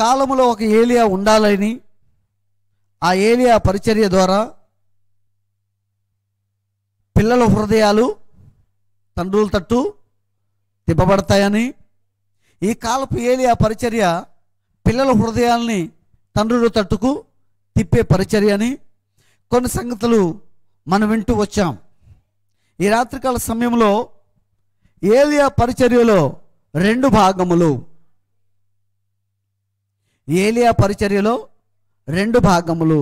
కాలంలో ఒక ఏలియా ఉండాలని ఆ ఏలియా పరిచర్య ద్వారా పిల్లల హృదయాలు తండ్రుల తట్టు తిప్పబడతాయని ఈ కాలపు ఏలియా పరిచర్య పిల్లల హృదయాల్ని తండ్రుల తట్టుకు తిప్పే పరిచర్య అని కొన్ని సంగతులు మనం వింటూ వచ్చాం ఈ రాత్రికాల సమయంలో ఏలియా పరిచర్యలో రెండు భాగములు ఏలియా పరిచర్యలో రెండు భాగములు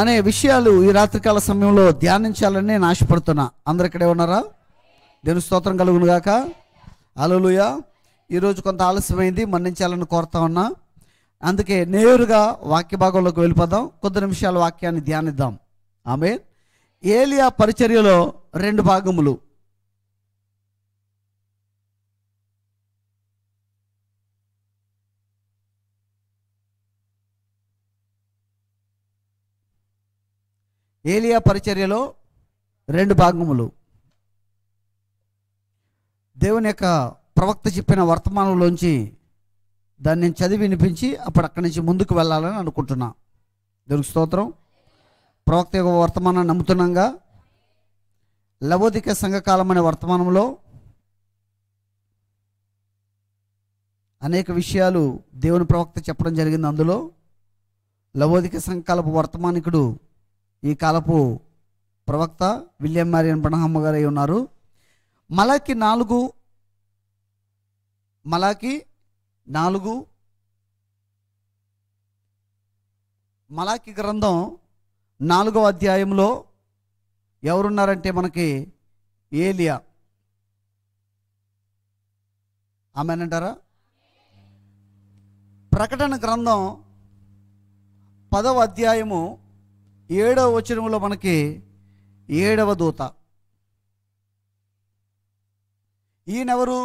అనే విషయాలు ఈ రాత్రికాల సమయంలో ధ్యానించాలని నేను ఆశపడుతున్నా అందరు ఇక్కడే ఉన్నారా దేవుని స్తోత్రం కలుగును గాక అలలుయ ఈరోజు కొంత ఆలస్యమైంది మన్నించాలని కోరుతా ఉన్నా అందుకే నేరుగా వాక్య భాగంలోకి వెళ్ళిపోదాం కొద్ది నిమిషాల వాక్యాన్ని ధ్యానిద్దాం ఆమె ఏలియా పరిచర్యలో రెండు భాగములు ఏలియా పరిచర్యలో రెండు భాగములు దేవుని యొక్క ప్రవక్త చెప్పిన వర్తమానంలోంచి దాన్ని నేను చదివి వినిపించి అప్పుడు అక్కడి నుంచి ముందుకు వెళ్ళాలని అనుకుంటున్నా దేవునికి స్తోత్రం ప్రవక్త యొక్క వర్తమానాన్ని నమ్ముతున్నాగా లవోదిక సంఘకాలం అనే వర్తమానంలో అనేక విషయాలు దేవుని ప్రవక్త చెప్పడం జరిగింది అందులో లవోదిక సంకల్ప వర్తమానికుడు ఈ కాలపు ప్రవక్త విలియం మారియన్ బ్రహ్మ గారు ఉన్నారు మలాకి నాలుగు మలాకి నాలుగు మలాకి గ్రంథం నాలుగవ అధ్యాయంలో ఎవరున్నారంటే మనకి ఏలియా ఆమెనంటారా ప్రకటన గ్రంథం పదవ అధ్యాయము ఏడవ వచనంలో మనకి ఏడవ దూత ఈయనెవరు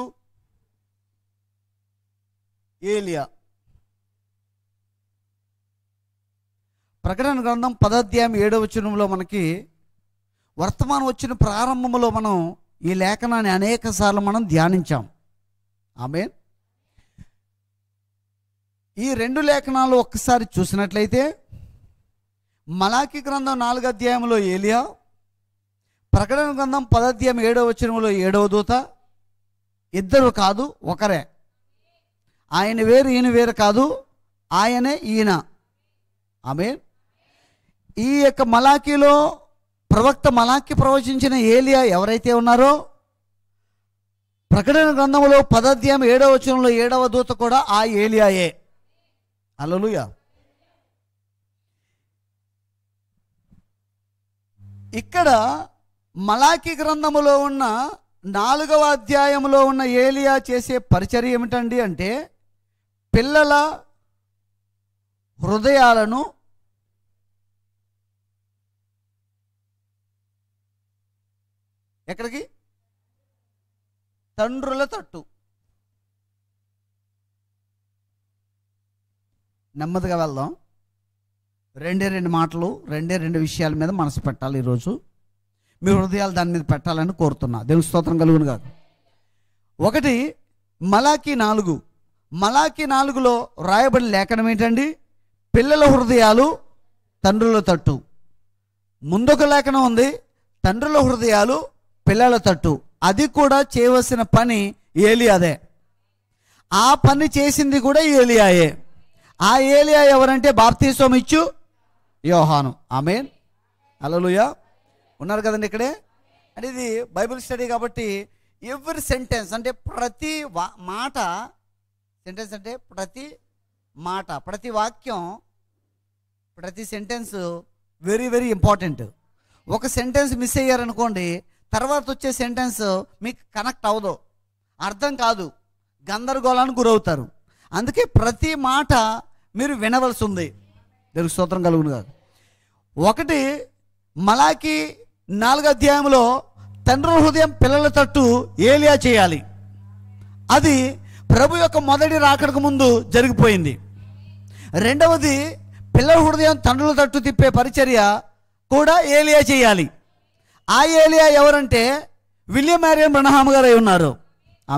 ఏలియా ప్రకటన గ్రంథం పదాధ్యాయం ఏడవ వచనంలో మనకి వర్తమానం వచ్చిన ప్రారంభంలో మనం ఈ లేఖనాన్ని అనేక సార్లు మనం ధ్యానించాం ఆమె ఈ రెండు లేఖనాలు ఒక్కసారి చూసినట్లయితే మలాకి గ్రంథం నాలుగు అధ్యాయంలో ఏలియా ప్రకటన గ్రంథం పదాధ్యాయం ఏడవ వచనంలో ఏడవ దూత ఇద్దరు కాదు ఒకరే ఆయన వేరు ఈయన వేరు కాదు ఆయనే ఈయన ఆమె ఈ యొక్క మలాఖీలో ప్రవక్త మలాఖీ ప్రవచించిన ఏలియా ఎవరైతే ఉన్నారో ప్రకటన గ్రంథంలో పదధ్యాయం ఏడవ వచనంలో ఏడవ దూత కూడా ఆ ఏలియాయే అలలుయా ఇక్కడ మలాకి గ్రంథములో ఉన్న నాలుగవ అధ్యాయంలో ఉన్న ఏలియా చేసే పరిచర్ ఏమిటండి అంటే పిల్లల హృదయాలను ఎక్కడికి తండ్రుల తట్టు నెమ్మదిగా వెళ్దాం రెండే రెండు మాటలు రెండే రెండు విషయాల మీద మనసు పెట్టాలి ఈరోజు మీ హృదయాలు దాని మీద పెట్టాలని కోరుతున్నా దేవుని స్తోత్రం కలుగును కాదు ఒకటి మలాకి నాలుగు మలాకి నాలుగులో రాయబడి లేఖనం ఏంటండి పిల్లల హృదయాలు తండ్రుల తట్టు ముందొక లేఖనం ఉంది తండ్రుల హృదయాలు పిల్లల తట్టు అది కూడా చేయవలసిన పని ఏలియాదే ఆ పని చేసింది కూడా ఏలియాయే ఆ ఏలియా ఎవరంటే స్వామి ఇచ్చు యోహాను ఆమెన్ అలలుయ ఉన్నారు కదండి ఇక్కడే అంటే ఇది బైబిల్ స్టడీ కాబట్టి ఎవ్రీ సెంటెన్స్ అంటే ప్రతి మాట సెంటెన్స్ అంటే ప్రతి మాట ప్రతి వాక్యం ప్రతి సెంటెన్స్ వెరీ వెరీ ఇంపార్టెంట్ ఒక సెంటెన్స్ మిస్ అయ్యారనుకోండి తర్వాత వచ్చే సెంటెన్స్ మీకు కనెక్ట్ అవ్వదు అర్థం కాదు గందరగోళానికి గురవుతారు అందుకే ప్రతి మాట మీరు వినవలసి ఉంది దేవుడికి స్తోత్రం కలుగును కాదు ఒకటి మలాకి నాలుగు అధ్యాయంలో తండ్రి హృదయం పిల్లల తట్టు ఏలియా చేయాలి అది ప్రభు యొక్క మొదటి రాకడకు ముందు జరిగిపోయింది రెండవది పిల్లల హృదయం తండ్రుల తట్టు తిప్పే పరిచర్య కూడా ఏలియా చేయాలి ఆ ఏలియా ఎవరంటే విలియం మ్యారియన్ బ్రహ్మ గారు అయి ఉన్నారు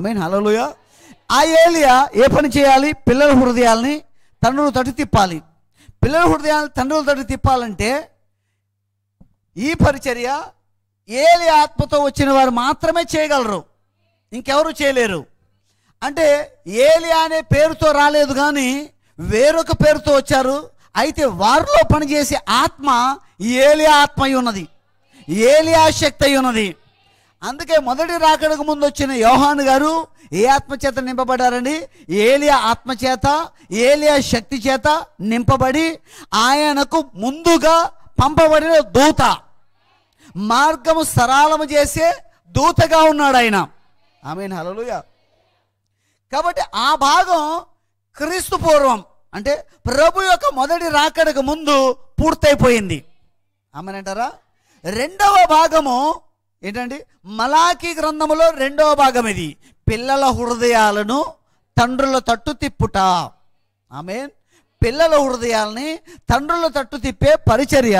మీన్ హలోలుయా ఆ ఏలియా ఏ పని చేయాలి పిల్లల హృదయాల్ని తండ్రుల తట్టు తిప్పాలి పిల్లల హృదయాన్ని తండ్రుల తండ్రి తిప్పాలంటే ఈ పరిచర్య ఏలి ఆత్మతో వచ్చిన వారు మాత్రమే చేయగలరు ఇంకెవరు చేయలేరు అంటే ఏలియా అనే పేరుతో రాలేదు కానీ వేరొక పేరుతో వచ్చారు అయితే వారిలో పనిచేసే ఆత్మ ఏలియా ఆత్మ ఉన్నది ఏలియా శక్తి ఉన్నది అందుకే మొదటి రాకడకు ముందు వచ్చిన యోహాను గారు ఏ ఆత్మచేత నింపబడారండి ఏలియా ఆత్మచేత ఏలియా శక్తి చేత నింపబడి ఆయనకు ముందుగా పంపబడిన దూత మార్గము సరళము చేసే దూతగా ఉన్నాడు ఆయన ఆమె హలలుయ కాబట్టి ఆ భాగం క్రీస్తు పూర్వం అంటే ప్రభు యొక్క మొదటి రాకడకు ముందు పూర్తయిపోయింది ఆమెనంటారా రెండవ భాగము ఏంటండి మలాఖీ గ్రంథములో రెండవ భాగం ఇది పిల్లల హృదయాలను తండ్రుల తట్టు తిప్పుట ఆమెన్ పిల్లల హృదయాల్ని తండ్రుల తట్టు తిప్పే పరిచర్య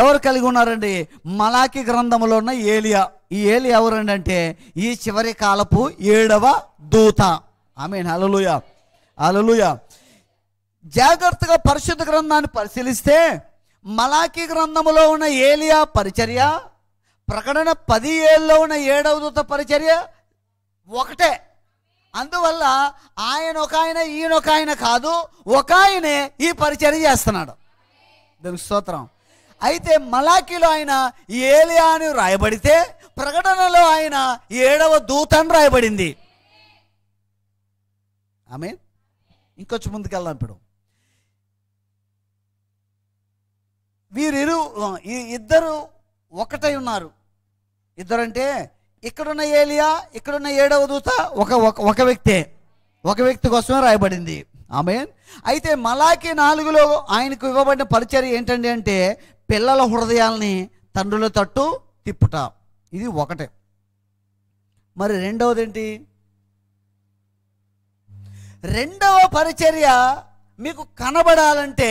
ఎవరు కలిగి ఉన్నారండి మలాఖీ గ్రంథంలో ఉన్న ఏలియా ఈ ఏలి ఎవరండి అంటే ఈ చివరి కాలపు ఏడవ దూత ఆమెన్ అలలుయ అలలుయ జాగ్రత్తగా పరిశుద్ధ గ్రంథాన్ని పరిశీలిస్తే మలాఖీ గ్రంథములో ఉన్న ఏలియా పరిచర్య ప్రకటన పది ఏళ్ళలో ఉన్న ఏడవ దూత పరిచర్య ఒకటే అందువల్ల ఆయన ఒక ఆయన ఈయన ఒక ఆయన కాదు ఒక ఆయనే ఈ పరిచర్య చేస్తున్నాడు దానికి స్తోత్రం అయితే మలాఖీలో ఆయన ఏలియా అని రాయబడితే ప్రకటనలో ఆయన ఏడవ దూత అని రాయబడింది ఆమె ఇంకొంచెం ముందుకెళ్దాం ఇప్పుడు వీరిరు ఇద్దరు ఒకటై ఉన్నారు ఇద్దరంటే ఇక్కడున్న ఏలియా ఇక్కడున్న ఏడవ దూత ఒక ఒక వ్యక్తే ఒక వ్యక్తి కోసమే రాయబడింది ఆమె అయితే మలాకి నాలుగులో ఆయనకు ఇవ్వబడిన పరిచర్య ఏంటండి అంటే పిల్లల హృదయాల్ని తండ్రుల తట్టు తిప్పుట ఇది ఒకటే మరి రెండవది ఏంటి రెండవ పరిచర్య మీకు కనబడాలంటే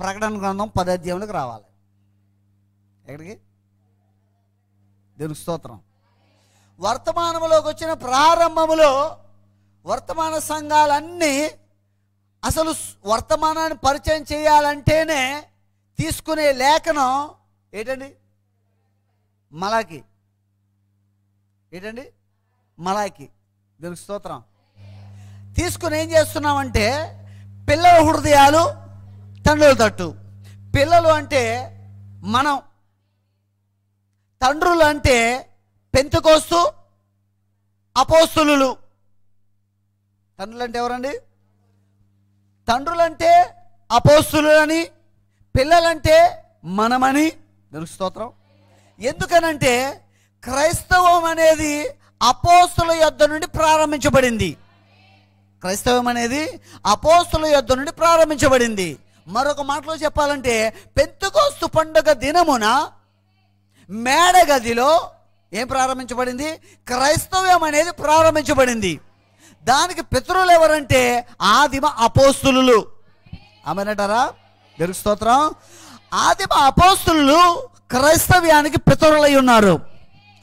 ప్రకటన గ్రంథం పదాధ్యాయులకు రావాలి ఎక్కడికి దేవునికి స్తోత్రం వర్తమానంలోకి వచ్చిన ప్రారంభములో వర్తమాన సంఘాలన్నీ అసలు వర్తమానాన్ని పరిచయం చేయాలంటేనే తీసుకునే లేఖనం ఏంటండి మలాకి ఏంటండి మలాకి దీనికి స్తోత్రం తీసుకుని ఏం చేస్తున్నామంటే పిల్లల హృదయాలు తండ్రుల తట్టు పిల్లలు అంటే మనం తండ్రులు అంటే పెంతుకోస్తు అపోస్తులు తండ్రులు అంటే ఎవరండి తండ్రులు అంటే అపోస్తులు అని పిల్లలంటే మనమని తెలుగు స్తోత్రం ఎందుకనంటే క్రైస్తవం అనేది అపోస్తుల యొద్ధ నుండి ప్రారంభించబడింది క్రైస్తవం అనేది అపోస్తుల యొద్ధ నుండి ప్రారంభించబడింది మరొక మాటలో చెప్పాలంటే పెంతుకోస్తు పండుగ దినమున మేడగదిలో ఏం ప్రారంభించబడింది క్రైస్తవ్యం అనేది ప్రారంభించబడింది దానికి పితరులు ఎవరంటే ఆదిమ అపోస్తులు ఆమెనంటారా తెలుగు స్తోత్రం ఆదిమ అపోస్తులు క్రైస్తవ్యానికి పితరులై ఉన్నారు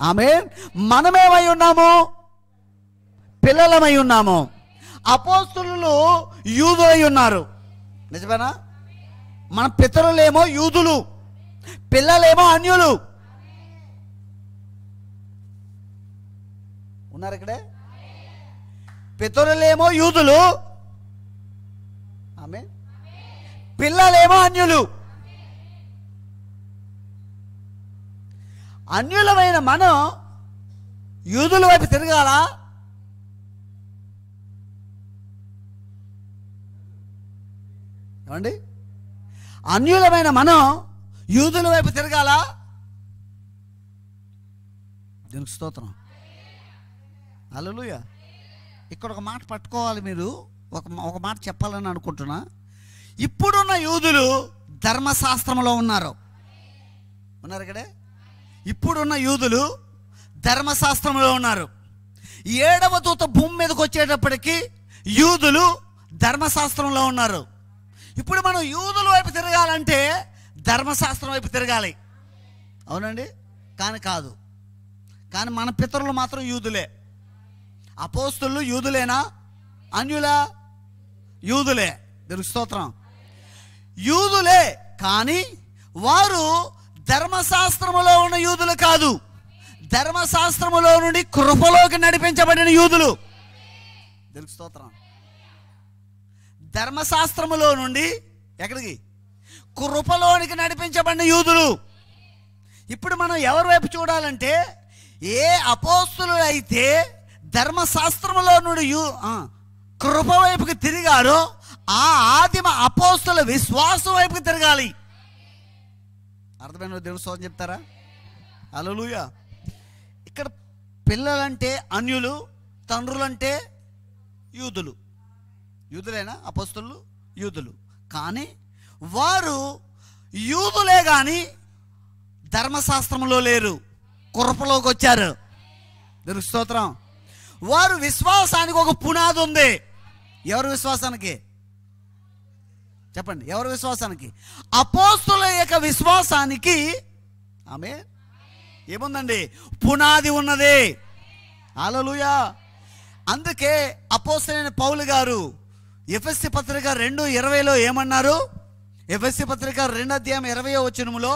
ఆమె మనమేమై ఉన్నాము పిల్లలమై ఉన్నాము అపోస్తులు యూదులై ఉన్నారు నిజమేనా మన పితరులేమో యూదులు పిల్లలేమో అన్యులు ఉన్నారు ఇక్కడే పితరులేమో యూదులు ఆమె పిల్లలేమో అన్యులు అన్యులమైన మనం యూదుల వైపు తిరగాల ఏమండి అన్యులమైన మనం యూదుల వైపు తిరగాల దీనికి స్తోత్రం అలలుయ ఇక్కడ ఒక మాట పట్టుకోవాలి మీరు ఒక ఒక మాట చెప్పాలని అనుకుంటున్నా ఇప్పుడున్న యూదులు ధర్మశాస్త్రంలో ఉన్నారు ఉన్నారు ఇక్కడే ఇప్పుడున్న యూదులు ధర్మశాస్త్రంలో ఉన్నారు ఏడవ దూత భూమి మీదకి వచ్చేటప్పటికి యూదులు ధర్మశాస్త్రంలో ఉన్నారు ఇప్పుడు మనం యూదుల వైపు తిరగాలంటే ధర్మశాస్త్రం వైపు తిరగాలి అవునండి కానీ కాదు కానీ మన పితరులు మాత్రం యూదులే అపోస్తులు యూదులేనా అన్యులా యూదులే దీనికి స్తోత్రం యూదులే కానీ వారు ధర్మశాస్త్రములో ఉన్న యూదులు కాదు ధర్మశాస్త్రములో నుండి కృపలోకి నడిపించబడిన యూదులు దీనికి స్తోత్రం ధర్మశాస్త్రములో నుండి ఎక్కడికి కృపలోనికి నడిపించబడిన యూదులు ఇప్పుడు మనం ఎవరి వైపు చూడాలంటే ఏ అపోస్తులు అయితే ధర్మశాస్త్రంలో నుండి యూ కృప వైపుకి తిరిగారు ఆ ఆదిమ అపోస్తుల విశ్వాసం వైపుకి తిరగాలి అర్థమైన దేవుని సోదం చెప్తారా అలలుయా ఇక్కడ పిల్లలంటే అన్యులు తండ్రులంటే యూదులు యూదులేనా అపోస్తులు యూదులు కానీ వారు యూదులే కానీ ధర్మశాస్త్రంలో లేరు కురపలోకి వచ్చారు స్తోత్రం వారు విశ్వాసానికి ఒక పునాది ఉంది ఎవరి విశ్వాసానికి చెప్పండి ఎవరి విశ్వాసానికి అపోస్తుల యొక్క విశ్వాసానికి ఆమె ఏముందండి పునాది ఉన్నది అలలుయా అందుకే అపోస్తులైన పౌలు గారు ఎఫ్ఎస్సి పత్రిక రెండు ఇరవైలో ఏమన్నారు ఎఫ్ఎస్సి పత్రిక రెండు అధ్యాయం ఇరవై వచ్చినములో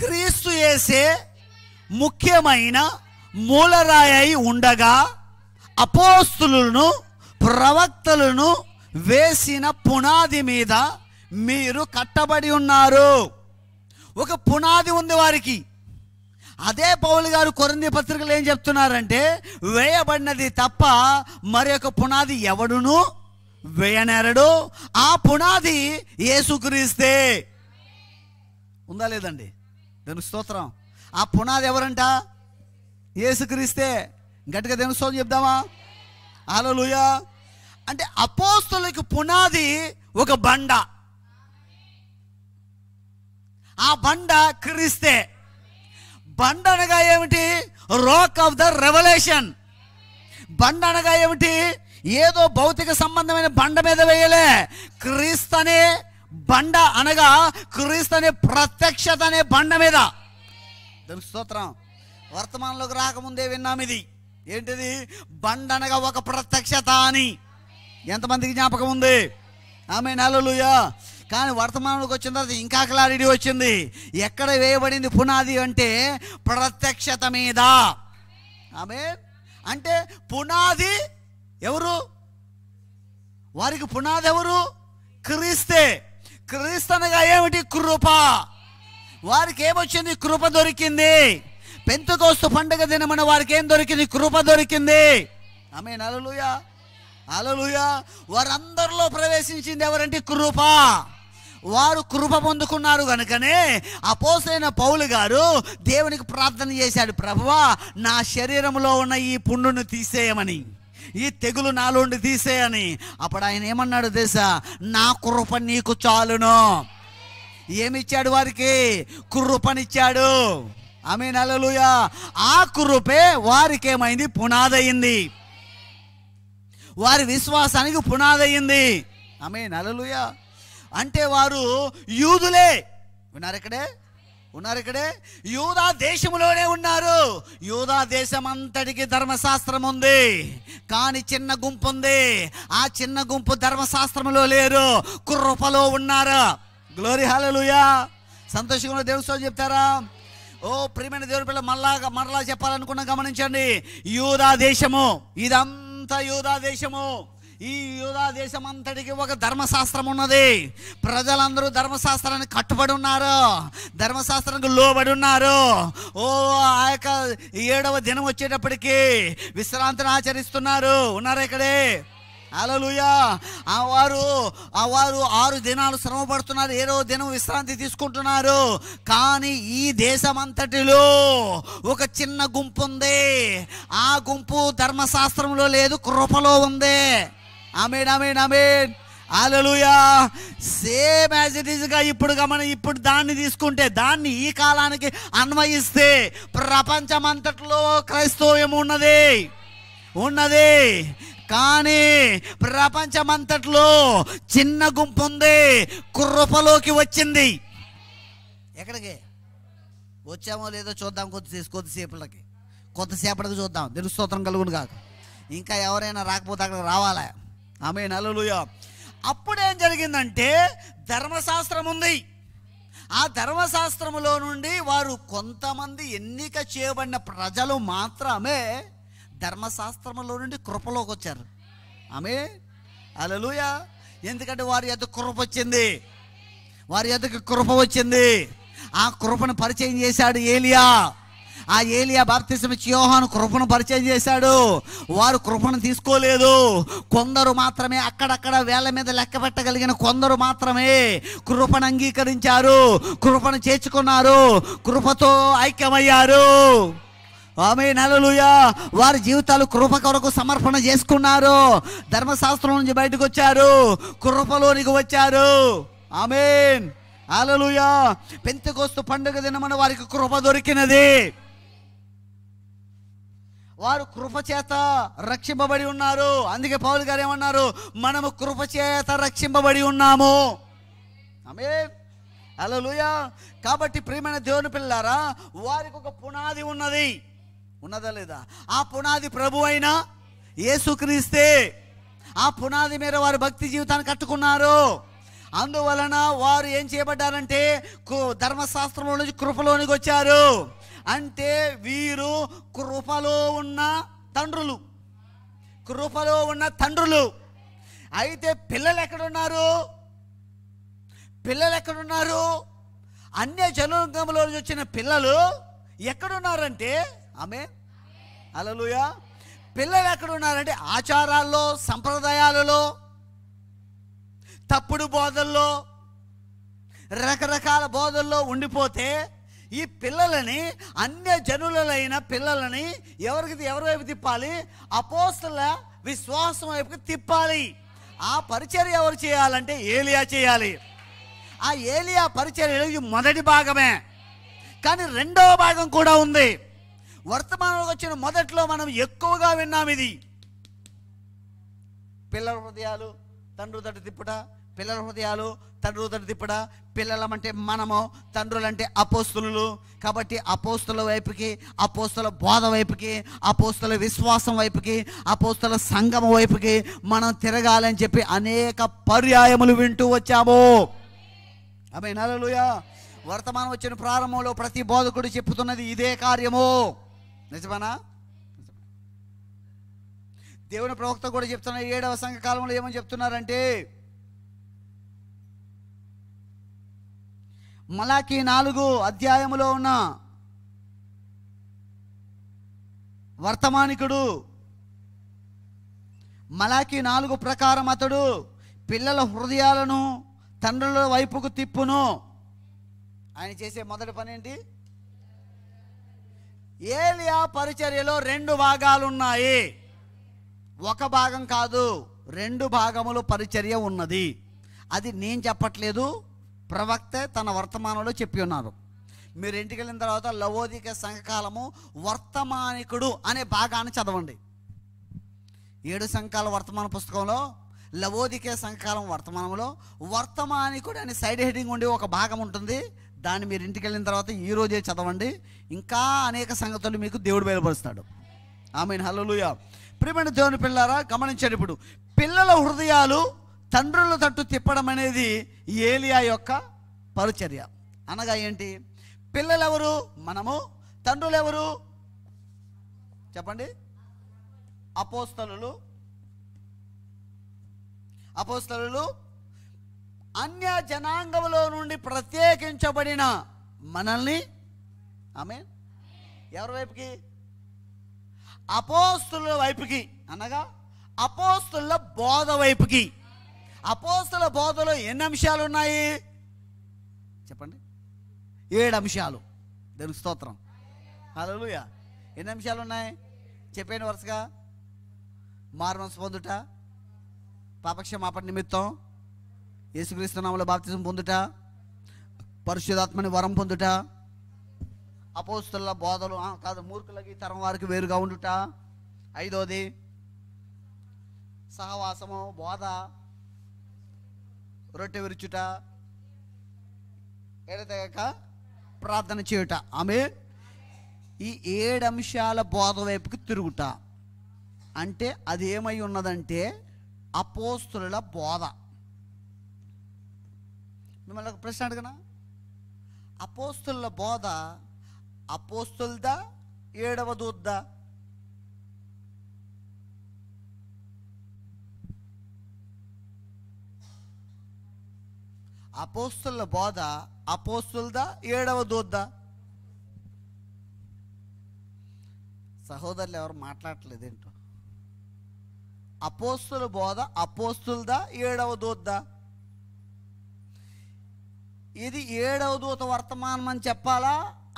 క్రీస్తు వేసే ముఖ్యమైన మూలరాయి ఉండగా అపోస్తులను ప్రవక్తలను వేసిన పునాది మీద మీరు కట్టబడి ఉన్నారు ఒక పునాది ఉంది వారికి అదే పౌలు గారు కొరంది పత్రికలు ఏం చెప్తున్నారంటే వేయబడినది తప్ప మరి ఒక పునాది ఎవడును వేయనేరడు ఆ పునాది ఏసుక్రీస్తే ఉందా లేదండి దాని స్తోత్రం ఆ పునాది ఎవరంట ఏసుక్రీస్తే గట్టిగా దేవుని చెప్దామా లూయ అంటే అపోస్తులకి పునాది ఒక బండ ఆ బండ క్రీస్తే బండ అనగా ఏమిటి రాక్ ఆఫ్ ద రెవల్యూషన్ బండ అనగా ఏమిటి ఏదో భౌతిక సంబంధమైన బండ మీద వేయలే క్రీస్తనే బండ అనగా క్రీస్తనే ప్రత్యక్షత అనే బండ మీద దానికి స్తోత్రం వర్తమానంలోకి రాకముందే విన్నాం ఇది ఏంటిది బండనగా ఒక ప్రత్యక్షత అని ఎంతమందికి జ్ఞాపకం ఉంది ఆమె నెలలుయా కానీ వర్తమానంలోకి వచ్చిన తర్వాత ఇంకా క్లారిటీ వచ్చింది ఎక్కడ వేయబడింది పునాది అంటే ప్రత్యక్షత మీద ఆమె అంటే పునాది ఎవరు వారికి పునాది ఎవరు క్రీస్తే క్రీస్తనగా ఏమిటి కృప వారికి ఏమొచ్చింది కృప దొరికింది పెంతుకోస్తు పండుగ దినమన వారికి ఏం దొరికింది కృప దొరికింది ఆమె నలలుయా అలలుయా వారందరిలో ప్రవేశించింది ఎవరంటే కృప వారు కృప పొందుకున్నారు కనుకనే అపోసైన పౌలు గారు దేవునికి ప్రార్థన చేశాడు ప్రభువా నా శరీరంలో ఉన్న ఈ పుండును తీసేయమని ఈ తెగులు నాలోండి తీసేయని అప్పుడు ఆయన ఏమన్నాడు తెలుసా నా కృప నీకు చాలును ఏమిచ్చాడు వారికి కుర్రుపనిచ్చాడు ఆమె నలలుయా ఆ వారికి వారికేమైంది పునాదయ్యింది వారి విశ్వాసానికి పునాదయ్యింది ఆమె నలలుయా అంటే వారు యూదులే ఉన్నారు ఇక్కడే ఉన్నారు ఇక్కడే యూదా దేశంలోనే ఉన్నారు యూదా దేశం అంతటికి ధర్మశాస్త్రం ఉంది కానీ చిన్న గుంపు ఉంది ఆ చిన్న గుంపు ధర్మశాస్త్రంలో లేరు కుర్రపలో ఉన్నారు గ్లోరీ హాలూయా సంతోషంగా దేవుడు చెప్తారా ఓ ప్రియమైన దేవుడి పిల్ల మళ్ళా మరలా చెప్పాలనుకున్నా గమనించండి యూదా దేశము ఇదంతా యూదా దేశము ఈ యూదా దేశం అంతటికి ఒక ధర్మశాస్త్రం ఉన్నది ప్రజలందరూ ధర్మశాస్త్రానికి కట్టుబడి ఉన్నారు ధర్మశాస్త్రానికి లోబడి ఉన్నారు ఓ ఆ యొక్క ఏడవ దినం వచ్చేటప్పటికి విశ్రాంతిని ఆచరిస్తున్నారు ఉన్నారు ఇక్కడే అలలుయా ఆ వారు ఆ వారు ఆరు దినాలు శ్రమ పడుతున్నారు ఏదో దినం విశ్రాంతి తీసుకుంటున్నారు కానీ ఈ దేశమంతటిలో ఒక చిన్న గుంపు ఉంది ఆ గుంపు ధర్మశాస్త్రంలో లేదు కృపలో ఉంది amen amen amen hallelujah same as it ఈస్గా ఇప్పుడు గమన ఇప్పుడు దాన్ని తీసుకుంటే దాన్ని ఈ కాలానికి అన్వయిస్తే ప్రపంచమంతట్లో క్రైస్తవ్యం ఉన్నది ఉన్నది కానీ ప్రపంచమంతట్లో చిన్న గుంపు ఉంది కృపలోకి వచ్చింది ఎక్కడికి వచ్చామో లేదో చూద్దాం కొద్దిసేపు కొద్దిసేపులకి కొద్దిసేపటికి చూద్దాం నిరుస్తోత్రం కలుగును కాక ఇంకా ఎవరైనా రాకపోతే అక్కడ రావాలా ఆమె నలులుయో అప్పుడేం జరిగిందంటే ధర్మశాస్త్రం ఉంది ఆ ధర్మశాస్త్రములో నుండి వారు కొంతమంది ఎన్నిక చేయబడిన ప్రజలు మాత్రమే ధర్మశాస్త్రంలో నుండి కృపలోకి వచ్చారు ఆమె అలలుయా ఎందుకంటే వారి యొక్క కృప వచ్చింది వారి యొక్క కృప వచ్చింది ఆ కృపను పరిచయం చేశాడు ఏలియా ఆ ఏలియా బాప్తిసం యోహాను కృపను పరిచయం చేశాడు వారు కృపను తీసుకోలేదు కొందరు మాత్రమే అక్కడక్కడ వేల మీద లెక్క పెట్టగలిగిన కొందరు మాత్రమే కృపను అంగీకరించారు కృపను చేర్చుకున్నారు కృపతో ఐక్యమయ్యారు ఆమె నెలలుయా వారి జీవితాలు కృప కొరకు సమర్పణ చేసుకున్నారు ధర్మశాస్త్రం నుంచి బయటకు వచ్చారు కృపలోనికి వచ్చారు ఆమెన్ అలలుయా పెంతకోస్తు పండుగ దినమన వారికి కృప దొరికినది వారు కృప చేత రక్షింపబడి ఉన్నారు అందుకే పౌలు గారు ఏమన్నారు మనము కృప చేత రక్షింపబడి ఉన్నాము ఆమె అలలుయా కాబట్టి ప్రియమైన దేవుని పిల్లారా వారికి ఒక పునాది ఉన్నది ఉన్నదా లేదా ఆ పునాది ప్రభు అయినా ఏసుక్రీస్తే ఆ పునాది మీద వారు భక్తి జీవితాన్ని కట్టుకున్నారు అందువలన వారు ఏం చేయబడ్డారంటే ధర్మశాస్త్రంలో నుంచి కృపలోనికి వచ్చారు అంటే వీరు కృపలో ఉన్న తండ్రులు కృపలో ఉన్న తండ్రులు అయితే పిల్లలు ఎక్కడున్నారు పిల్లలు ఎక్కడున్నారు అన్య జనాంగంలో వచ్చిన పిల్లలు ఎక్కడున్నారంటే ఆమె అలలుయా పిల్లలు ఎక్కడ ఉన్నారంటే ఆచారాల్లో సంప్రదాయాలలో తప్పుడు బోధల్లో రకరకాల బోధల్లో ఉండిపోతే ఈ పిల్లలని అన్య జనులైన పిల్లలని ఎవరికి ఎవరి వైపు తిప్పాలి అపోస్తుల విశ్వాసం వైపుకి తిప్పాలి ఆ పరిచర్ ఎవరు చేయాలంటే ఏలియా చేయాలి ఆ ఏలియా పరిచర్ మొదటి భాగమే కానీ రెండవ భాగం కూడా ఉంది వర్తమానంలోకి వచ్చిన మొదట్లో మనం ఎక్కువగా విన్నాం ఇది పిల్లల హృదయాలు తండ్రి తట తిప్పుట పిల్లల హృదయాలు తండ్రి తట తిప్పుట పిల్లలమంటే మనము తండ్రులంటే అపోస్తులు కాబట్టి అపోస్తుల వైపుకి అపోస్తుల బోధ వైపుకి అపోస్తుల విశ్వాసం వైపుకి అపోస్తుల సంగమం వైపుకి మనం తిరగాలని చెప్పి అనేక పర్యాయములు వింటూ వచ్చాము అమ్మాయి నలలుయా వర్తమానం వచ్చిన ప్రారంభంలో ప్రతి బోధకుడు చెప్పుతున్నది ఇదే కార్యము నిజమేనా దేవుని ప్రవక్త కూడా చెప్తున్నారు ఏడవ సంఘ కాలంలో ఏమని చెప్తున్నారంటే మలాకి నాలుగు అధ్యాయములో ఉన్న వర్తమానికుడు మలాకి నాలుగు ప్రకారం అతడు పిల్లల హృదయాలను తండ్రుల వైపుకు తిప్పును ఆయన చేసే మొదటి పని ఏంటి ఏలియా పరిచర్యలో రెండు భాగాలు ఉన్నాయి ఒక భాగం కాదు రెండు భాగములు పరిచర్య ఉన్నది అది నేను చెప్పట్లేదు ప్రవక్త తన వర్తమానంలో చెప్పి ఉన్నారు మీరు ఇంటికి వెళ్ళిన తర్వాత లవోదిక సంఘకాలము వర్తమానికుడు అనే భాగాన్ని చదవండి ఏడు సంఘకాల వర్తమాన పుస్తకంలో లవోదికే సంఘకాలం వర్తమానంలో వర్తమానికుడు అనే సైడ్ హెడింగ్ ఉండి ఒక భాగం ఉంటుంది దాన్ని మీరు ఇంటికి వెళ్ళిన తర్వాత ఈ రోజే చదవండి ఇంకా అనేక సంగతులు మీకు దేవుడు బయలుపరుస్తాడు ఆమె హలో ప్రియమైన దేవుని పిల్లారా గమనించాడు ఇప్పుడు పిల్లల హృదయాలు తండ్రుల తట్టు తిప్పడం అనేది ఏలియా యొక్క పరిచర్య అనగా ఏంటి పిల్లలెవరు మనము తండ్రులు ఎవరు చెప్పండి అపోస్తలు అపోస్తలు అన్య జనాంగంలో నుండి ప్రత్యేకించబడిన మనల్ని ఆమె ఎవరి వైపుకి అపోస్తుల వైపుకి అనగా అపోస్తుల బోధ వైపుకి అపోస్తుల బోధలో ఎన్ని అంశాలు ఉన్నాయి చెప్పండి ఏడు అంశాలు దాని స్తోత్రం హలో ఎన్ని అంశాలు ఉన్నాయి చెప్పాను వరుసగా మనసు పొందుట పాపక్షమాపణ నిమిత్తం యేసుక్రీస్తునామలో బాప్తిజం పొందుట పరిశుధాత్మని వరం పొందుట అపోస్తుల బోధలు కాదు మూర్ఖులకి తరం వారికి వేరుగా ఉండుట ఐదోది సహవాసము బోధ రొట్టె విరుచుట ఏడతగాక ప్రార్థన చేయుట ఆమె ఈ ఏడు అంశాల బోధ వైపుకి తిరుగుట అంటే అది ఏమై ఉన్నదంటే అపోస్తుల బోధ మిమ్మల్ని ఒక ప్రశ్న అడగనా అపోస్తుల బోధ అపోస్తుల్దా ఏడవ దూద్దా అపోస్తుల బోధ అపోస్తుల్దా ఏడవ దూద్దా సహోదరులు ఎవరు మాట్లాడలేదేంటో అపోస్తుల బోధ అపోస్తుల్దా ఏడవ దూద్దా ఇది ఏడవ దూత వర్తమానం అని చెప్పాలా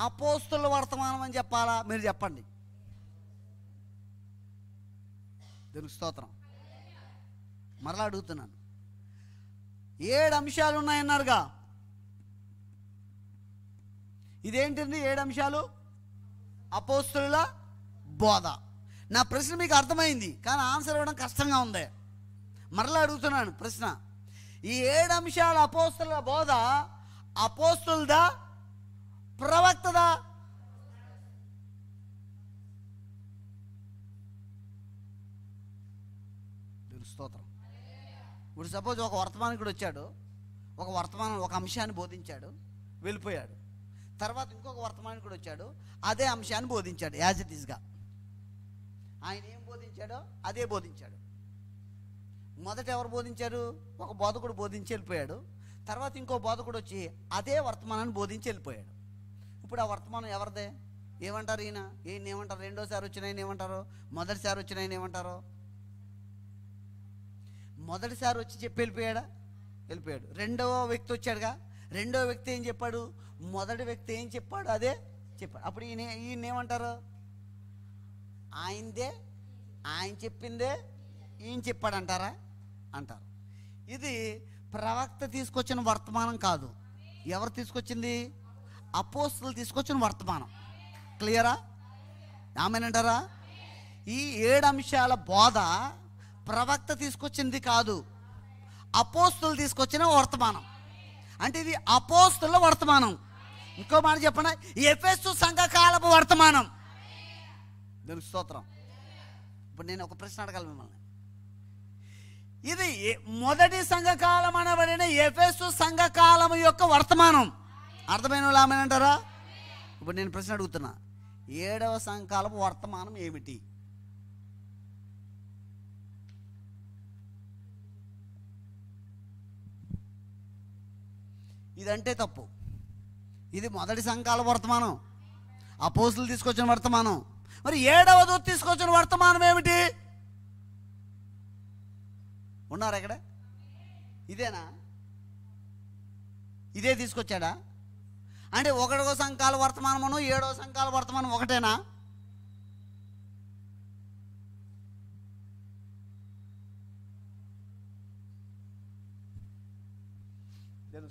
అపోస్తుల వర్తమానం అని చెప్పాలా మీరు చెప్పండి దీనికి స్తోత్రం మరలా అడుగుతున్నాను ఏడు అంశాలు ఉన్నాయన్నారుగా ఇదేంటిది ఏడు అంశాలు అపోస్తుల బోధ నా ప్రశ్న మీకు అర్థమైంది కానీ ఆన్సర్ ఇవ్వడం కష్టంగా ఉంది మరలా అడుగుతున్నాను ప్రశ్న ఈ ఏడు అంశాల అపోస్తుల బోధ అపోస్తుల్దా ప్రవక్తదా స్తోత్రం ఇప్పుడు సపోజ్ ఒక వర్తమానికుడు వచ్చాడు ఒక వర్తమానం ఒక అంశాన్ని బోధించాడు వెళ్ళిపోయాడు తర్వాత ఇంకొక వర్తమానికుడు వచ్చాడు అదే అంశాన్ని బోధించాడు యాజ్ ఇట్ ఈస్గా ఆయన ఏం బోధించాడో అదే బోధించాడు మొదట ఎవరు బోధించారు ఒక బోధకుడు బోధించి వెళ్ళిపోయాడు తర్వాత ఇంకో బోధకుడు వచ్చి అదే వర్తమానాన్ని బోధించి వెళ్ళిపోయాడు ఇప్పుడు ఆ వర్తమానం ఎవరిదే ఏమంటారు ఈయన ఈయన ఏమంటారు రెండోసారి వచ్చిన ఆయన ఏమంటారు మొదటిసారి వచ్చిన ఆయన ఏమంటారు మొదటిసారి వచ్చి చెప్పి వెళ్ళిపోయాడా వెళ్ళిపోయాడు రెండవ వ్యక్తి వచ్చాడుగా రెండవ వ్యక్తి ఏం చెప్పాడు మొదటి వ్యక్తి ఏం చెప్పాడు అదే చెప్పాడు అప్పుడు ఈయన ఈయన ఏమంటారు ఆయనదే ఆయన చెప్పిందే ఈయన చెప్పాడు అంటారా అంటారు ఇది ప్రవక్త తీసుకొచ్చిన వర్తమానం కాదు ఎవరు తీసుకొచ్చింది అపోస్తులు తీసుకొచ్చిన వర్తమానం క్లియరా ఆమెనంటారా ఈ ఏడు అంశాల బోధ ప్రవక్త తీసుకొచ్చింది కాదు అపోస్తులు తీసుకొచ్చిన వర్తమానం అంటే ఇది అపోస్తుల వర్తమానం ఇంకో మాట చెప్పండి ఎఫెస్సు సంఘకాలపు వర్తమానం దానికి స్తోత్రం ఇప్పుడు నేను ఒక ప్రశ్న అడగాలి మిమ్మల్ని ఇది మొదటి సంఘకాలం అనబడిన ఎఫెసు సంఘకాలం యొక్క వర్తమానం అర్థమైన వాళ్ళు అంటారా ఇప్పుడు నేను ప్రశ్న అడుగుతున్నా ఏడవ సంఘకాలపు వర్తమానం ఏమిటి ఇదంటే తప్పు ఇది మొదటి సంఘకాల వర్తమానం అపోసులు తీసుకొచ్చిన వర్తమానం మరి ఏడవ తీసుకొచ్చిన వర్తమానం ఏమిటి ఉన్నారా ఇక్కడ ఇదేనా ఇదే తీసుకొచ్చాడా అంటే ఒకటో సంఘాల వర్తమానమును ఏడో సంఘాల వర్తమానం ఒకటేనా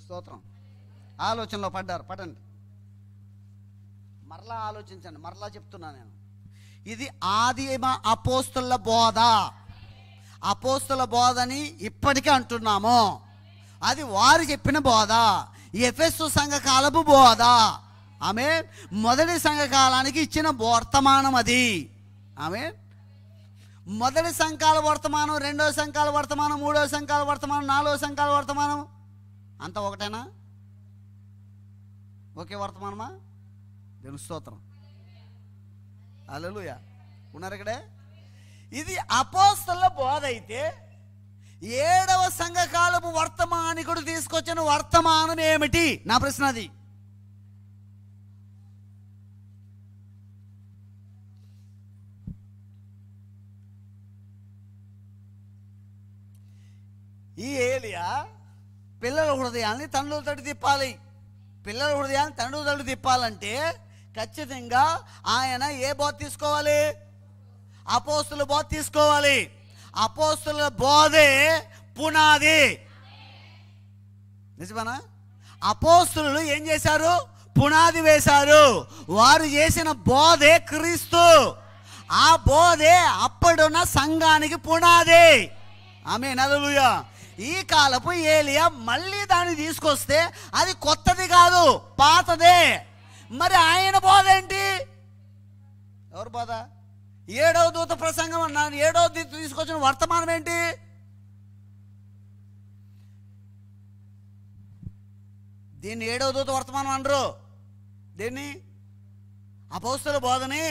స్తోత్రం ఆలోచనలో పడ్డారు పడండి మరలా ఆలోచించండి మరలా చెప్తున్నా నేను ఇది ఆదిమ అపోస్తుల బోధ అపోస్తుల బోధని ఇప్పటికే అంటున్నాము అది వారు చెప్పిన బోధ ఎఫెస్సు సంఘకాలపు బోధ ఆమె మొదటి సంఘకాలానికి ఇచ్చిన వర్తమానం అది ఆమె మొదటి సంఘాల వర్తమానం రెండో సంఘాల వర్తమానం మూడో సంఘాల వర్తమానం నాలుగో సంఘాల వర్తమానం అంత ఒకటేనా ఒకే వర్తమానమా దేవుని స్తోత్రం అలలుయా ఉన్నారు ఇక్కడే ఇది అపోస్తల బోధ అయితే ఏడవ సంఘకాలపు వర్తమానికుడు తీసుకొచ్చిన వర్తమానం ఏమిటి నా ప్రశ్న అది ఈ ఏలియా పిల్లల హృదయాన్ని తండ్రుల తడి తిప్పాలి పిల్లల హృదయాన్ని తండ్రుల తడి తిప్పాలంటే ఖచ్చితంగా ఆయన ఏ బోధ తీసుకోవాలి అపోస్తుల బోధ తీసుకోవాలి అపోస్తుల బోధే పునాది నిజమేనా అపోస్తులు ఏం చేశారు పునాది వేశారు వారు చేసిన బోధే క్రీస్తు ఆ బోధే అప్పుడున్న సంఘానికి పునాది ఆమె నదులుయా ఈ కాలపు ఏలియా మళ్ళీ దాన్ని తీసుకొస్తే అది కొత్తది కాదు పాతదే మరి ఆయన బోధ ఏంటి ఎవరు బోధ ఏడవ దూత ప్రసంగం అన్నాను ఏడవ దూత తీసుకొచ్చిన వర్తమానం ఏంటి దీన్ని ఏడవ దూత వర్తమానం అనరు దీన్ని అపోస్తుల బోధని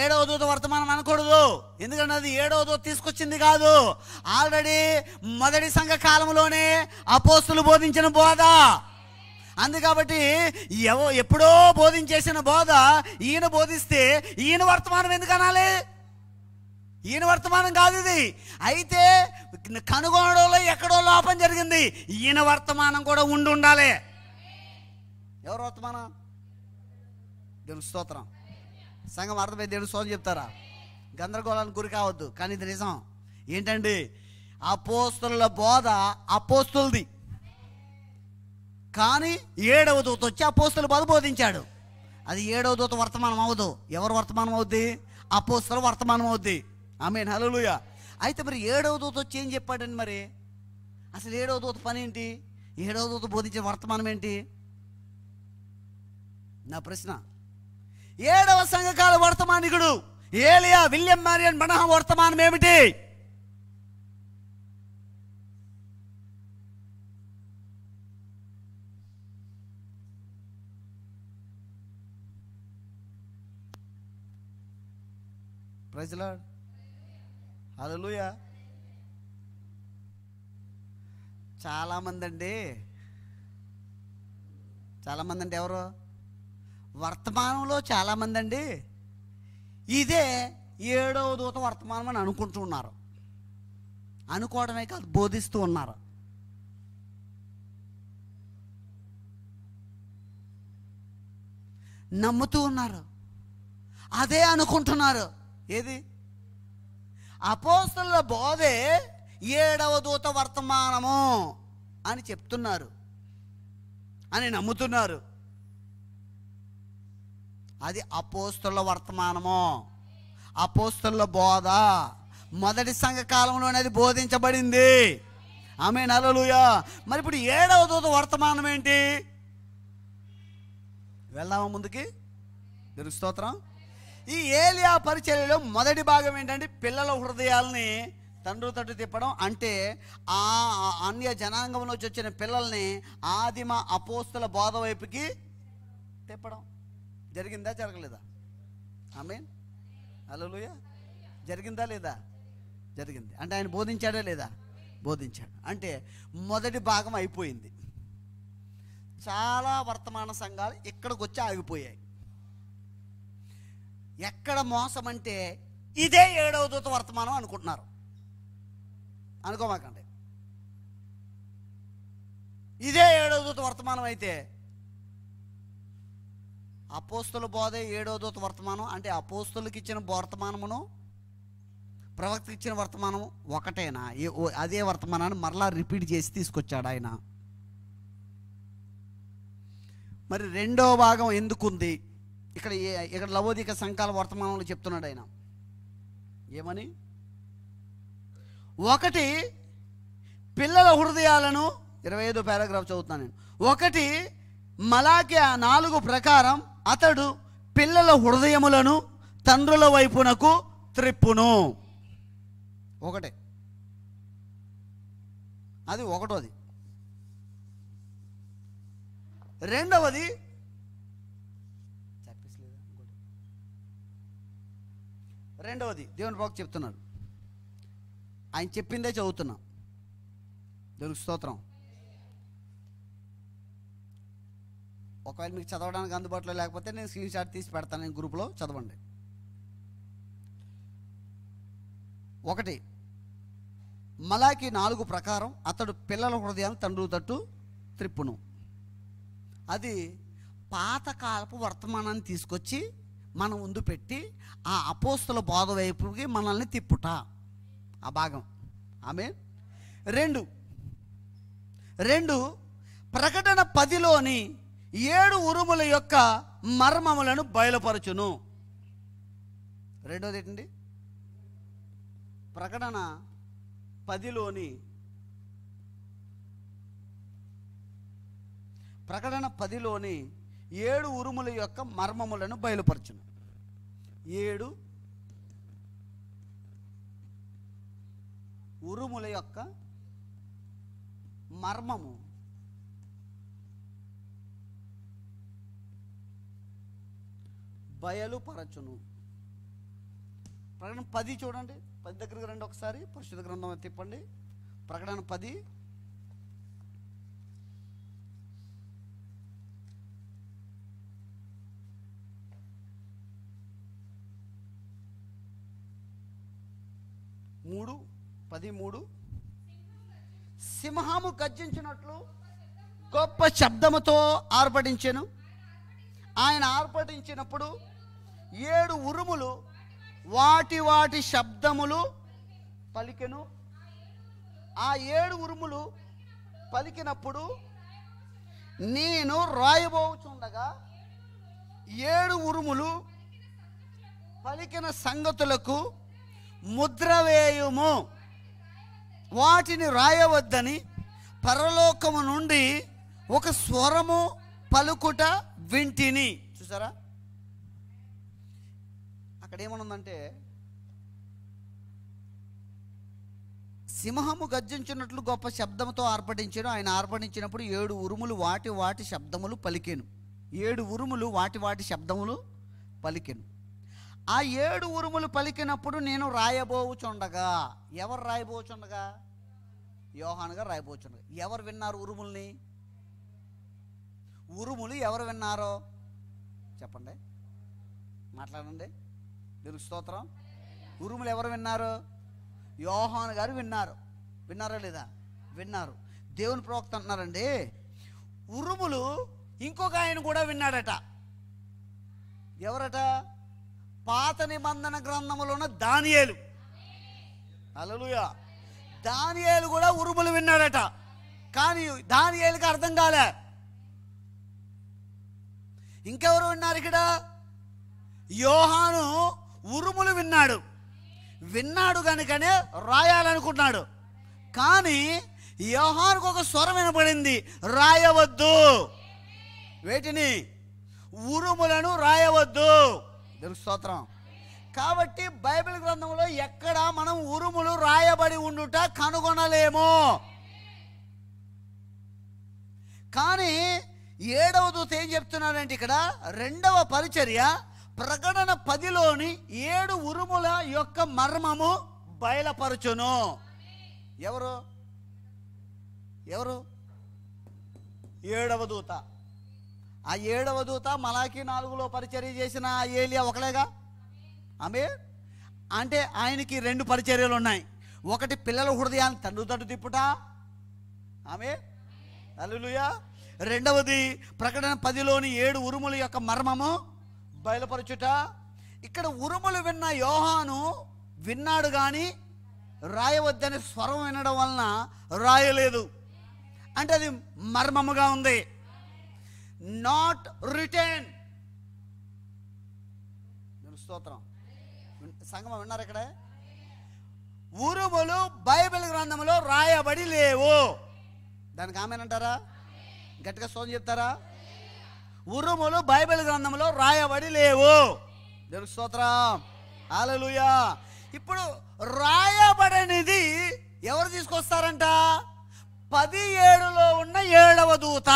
ఏడవ దూత వర్తమానం అనకూడదు ఎందుకంటే అది ఏడవ దూత తీసుకొచ్చింది కాదు ఆల్రెడీ మొదటి సంఘ కాలంలోనే అపోస్తులు బోధించిన బోధ అందు కాబట్టి ఎవ ఎప్పుడో బోధించేసిన బోధ ఈయన బోధిస్తే ఈయన వర్తమానం ఎందుకు అనాలి ఈయన వర్తమానం కాదు ఇది అయితే కనుగొనడంలో ఎక్కడో లోపం జరిగింది ఈయన వర్తమానం కూడా ఉండి ఉండాలి ఎవరు వర్తమానం దేవుని స్తోత్రం సంఘం అర్థమై దేవుని స్తోత్రం చెప్తారా గందరగోళానికి గురి కావద్దు కానీ ఇది నిజం ఏంటండి అపోస్తుల బోధ అపోస్తులది కానీ ఏడవ దూత వచ్చి అపోస్తుల బోధ బోధించాడు అది ఏడవ దూత వర్తమానం అవ్వదు ఎవరు వర్తమానం అవుద్ది అపోస్తుల వర్తమానం అవుద్ది ఆమె హలోయ అయితే మరి ఏడవ దూత వచ్చి ఏం చెప్పాడండి మరి అసలు ఏడవ దూత పని ఏంటి ఏడవ దూత బోధించే వర్తమానం ఏంటి నా ప్రశ్న ఏడవ సంఘకాల వర్తమానికుడు ఏలియా విలియం మారియన్ మనహ వర్తమానం ఏమిటి ప్రజలాడు అలలుయ చాలామంది అండి చాలామంది అండి ఎవరు వర్తమానంలో చాలామంది అండి ఇదే ఏడవ దూత వర్తమానం అని అనుకుంటూ ఉన్నారు అనుకోవడమే కాదు బోధిస్తూ ఉన్నారు నమ్ముతూ ఉన్నారు అదే అనుకుంటున్నారు ఏది అపోస్తల బోధే ఏడవ దూత వర్తమానము అని చెప్తున్నారు అని నమ్ముతున్నారు అది అపోస్తుల వర్తమానము అపోస్తుల బోధ మొదటి సంఘ అది బోధించబడింది ఆమె నలలుయా మరి ఇప్పుడు ఏడవ దూత వర్తమానం ఏంటి వెళ్దామా ముందుకి తెలుగు స్తోత్రం ఈ ఏలియా పరిచర్యలో మొదటి భాగం ఏంటంటే పిల్లల హృదయాల్ని తండ్రి తట్టు తిప్పడం అంటే ఆ అన్య జనాంగంలో వచ్చిన పిల్లల్ని ఆదిమ అపోస్తుల బోధ వైపుకి తిప్పడం జరిగిందా జరగలేదా ఐ మీన్ అలలుయ జరిగిందా లేదా జరిగింది అంటే ఆయన బోధించాడా లేదా బోధించాడు అంటే మొదటి భాగం అయిపోయింది చాలా వర్తమాన సంఘాలు ఇక్కడికి వచ్చి ఆగిపోయాయి ఎక్కడ మోసం అంటే ఇదే ఏడవ దూత వర్తమానం అనుకుంటున్నారు అనుకోమాకండి ఇదే ఏడవ దూత వర్తమానం అయితే అపోస్తుల బోధ ఏడవ దూత వర్తమానం అంటే అపోస్తులకి ఇచ్చిన వర్తమానమును ప్రవక్త ఇచ్చిన వర్తమానం ఒకటేనా అదే వర్తమానాన్ని మరలా రిపీట్ చేసి తీసుకొచ్చాడు ఆయన మరి రెండో భాగం ఎందుకుంది ఇక్కడ ఇక్కడ లవోదిక సంఘాల వర్తమానంలో చెప్తున్నాడు ఆయన ఏమని ఒకటి పిల్లల హృదయాలను ఇరవై ఐదో పారాగ్రాఫ్ చదువుతాను నేను ఒకటి మలాకి ఆ నాలుగు ప్రకారం అతడు పిల్లల హృదయములను తండ్రుల వైపునకు త్రిప్పును ఒకటే అది ఒకటోది రెండవది రెండవది దేవుని బాబు చెప్తున్నాడు ఆయన చెప్పిందే చదువుతున్నా దేవునికి స్తోత్రం ఒకవేళ మీకు చదవడానికి అందుబాటులో లేకపోతే నేను స్క్రీన్ షాట్ తీసి పెడతాను నేను గ్రూప్లో చదవండి ఒకటి మలాకి నాలుగు ప్రకారం అతడు పిల్లల హృదయాన్ని తండ్రి తట్టు త్రిప్పును అది పాతకాలపు వర్తమానాన్ని తీసుకొచ్చి మనం ముందు పెట్టి ఆ అపోస్తుల బోధ వైపుకి మనల్ని తిప్పుట ఆ భాగం ఆమె రెండు రెండు ప్రకటన పదిలోని ఏడు ఉరుముల యొక్క మర్మములను బయలుపరచును రెండోది ఏంటండి ప్రకటన పదిలోని ప్రకటన పదిలోని ఏడు ఉరుముల యొక్క మర్మములను బయలుపరచును ఏడు ఉరుముల యొక్క మర్మము బయలుపరచును ప్రకటన పది చూడండి పది దగ్గరికి రండి ఒకసారి పరిశుద్ధ గ్రంథం తిప్పండి ప్రకటన పది మూడు పది మూడు సింహము గర్జించినట్లు గొప్ప శబ్దముతో ఆర్పటించాను ఆయన ఆర్పటించినప్పుడు ఏడు ఉరుములు వాటి వాటి శబ్దములు పలికెను ఆ ఏడు ఉరుములు పలికినప్పుడు నేను రాయబోచుండగా ఏడు ఉరుములు పలికిన సంగతులకు ముద్ర వేయుము వాటిని రాయవద్దని పరలోకము నుండి ఒక స్వరము పలుకుట వింటిని చూసారా అక్కడ ఏమనుందంటే సింహము గర్జించినట్లు గొప్ప శబ్దముతో ఆర్పడించాను ఆయన ఆర్పడించినప్పుడు ఏడు ఉరుములు వాటి వాటి శబ్దములు పలికెను ఏడు ఉరుములు వాటి వాటి శబ్దములు పలికెను ఆ ఏడు ఉరుములు పలికినప్పుడు నేను రాయబోచుండగా ఎవరు రాయబోచుండగా యోహాన్ గారు రాయబోచుండగా ఎవరు విన్నారు ఉరుముల్ని ఉరుములు ఎవరు విన్నారో చెప్పండి మాట్లాడండి దీనికి స్తోత్రం ఉరుములు ఎవరు విన్నారు యోహాన్ గారు విన్నారు విన్నారా లేదా విన్నారు దేవుని ప్రవక్త అంటున్నారండి ఉరుములు ఇంకొక ఆయన కూడా విన్నాడట ఎవరట పాత నిబంధన ఉన్న దానియేలు అలలుయా దానియేలు కూడా ఉరుములు విన్నాడట కానీ దానియేలుకి అర్థం కాలే ఇంకెవరు విన్నారు ఇక్కడ యోహాను ఉరుములు విన్నాడు విన్నాడు కనుకనే రాయాలనుకున్నాడు కానీ యోహానుకు ఒక స్వరం వినపడింది రాయవద్దు వేటిని ఉరుములను రాయవద్దు దేవుని స్తోత్రం కాబట్టి బైబిల్ గ్రంథంలో ఎక్కడ మనం ఉరుములు రాయబడి ఉండుట కనుగొనలేము కానీ ఏడవ దూత ఏం చెప్తున్నాడంటే ఇక్కడ రెండవ పరిచర్య ప్రకటన పదిలోని ఏడు ఉరుముల యొక్క మర్మము బయలపరచును ఎవరు ఎవరు ఏడవ దూత ఆ ఏడవ దూత మలాకి నాలుగులో పరిచర్య చేసిన ఏలియా ఒకలేగా ఆమె అంటే ఆయనకి రెండు పరిచర్యలు ఉన్నాయి ఒకటి పిల్లల హృదయాన్ని తండ్రి తట్టు తిప్పుట ఆమె అల్లులుయా రెండవది ప్రకటన పదిలోని ఏడు ఉరుముల యొక్క మర్మము బయలుపరచుట ఇక్కడ ఉరుములు విన్న యోహాను విన్నాడు కానీ రాయవద్దని స్వరం వినడం వలన రాయలేదు అంటే అది మర్మముగా ఉంది నాట్ రిటర్న్ స్తోత్రం సంగమం విన్నారు ఇక్కడ ఉరుములు బైబిల్ గ్రంథంలో రాయబడి లేవు దానికి ఆమెనంటారా గట్టిగా స్తోత్రం చెప్తారా ఉరుములు బైబిల్ గ్రంథంలో రాయబడి లేవు దేవుడికి స్తోత్రం ఆలలుయా ఇప్పుడు రాయబడనిది ఎవరు తీసుకొస్తారంట పది ఏడులో ఉన్న ఏడవ దూత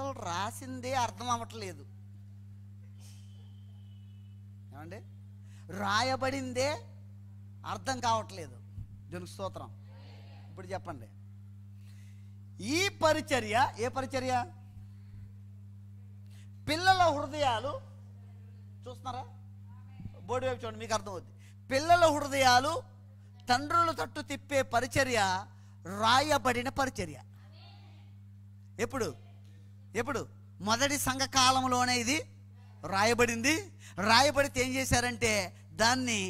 అసలు రాసిందే అర్థం అవ్వట్లేదు ఏమండి రాయబడిందే అర్థం కావట్లేదు జనుకు స్తోత్రం ఇప్పుడు చెప్పండి ఈ పరిచర్య ఏ పరిచర్య పిల్లల హృదయాలు చూస్తున్నారా బోర్డు వైపు చూడండి మీకు అర్థమవుద్ది పిల్లల హృదయాలు తండ్రులు తట్టు తిప్పే పరిచర్య రాయబడిన పరిచర్య ఎప్పుడు ఎప్పుడు మొదటి సంఘ కాలంలోనే ఇది రాయబడింది రాయబడితే ఏం చేశారంటే దాన్ని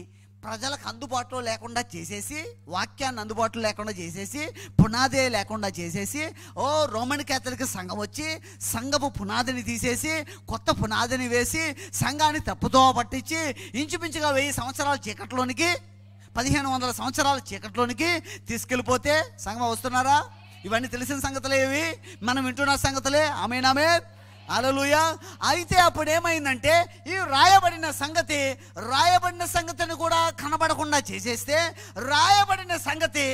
ప్రజలకు అందుబాటులో లేకుండా చేసేసి వాక్యాన్ని అందుబాటులో లేకుండా చేసేసి పునాదే లేకుండా చేసేసి ఓ రోమన్ క్యాథలిక్ సంఘం వచ్చి సంఘపు పునాదిని తీసేసి కొత్త పునాదిని వేసి సంఘాన్ని తప్పుతో పట్టించి ఇంచుమించుగా వెయ్యి సంవత్సరాల చీకట్లోనికి పదిహేను వందల సంవత్సరాల చీకట్లోనికి తీసుకెళ్ళిపోతే సంఘం వస్తున్నారా ఇవన్నీ తెలిసిన సంగతులే ఇవి మనం వింటున్న సంగతులే ఆమెనామే అలలుయ అయితే అప్పుడు ఏమైందంటే ఈ రాయబడిన సంగతి రాయబడిన సంగతిని కూడా కనబడకుండా చేసేస్తే రాయబడిన సంగతి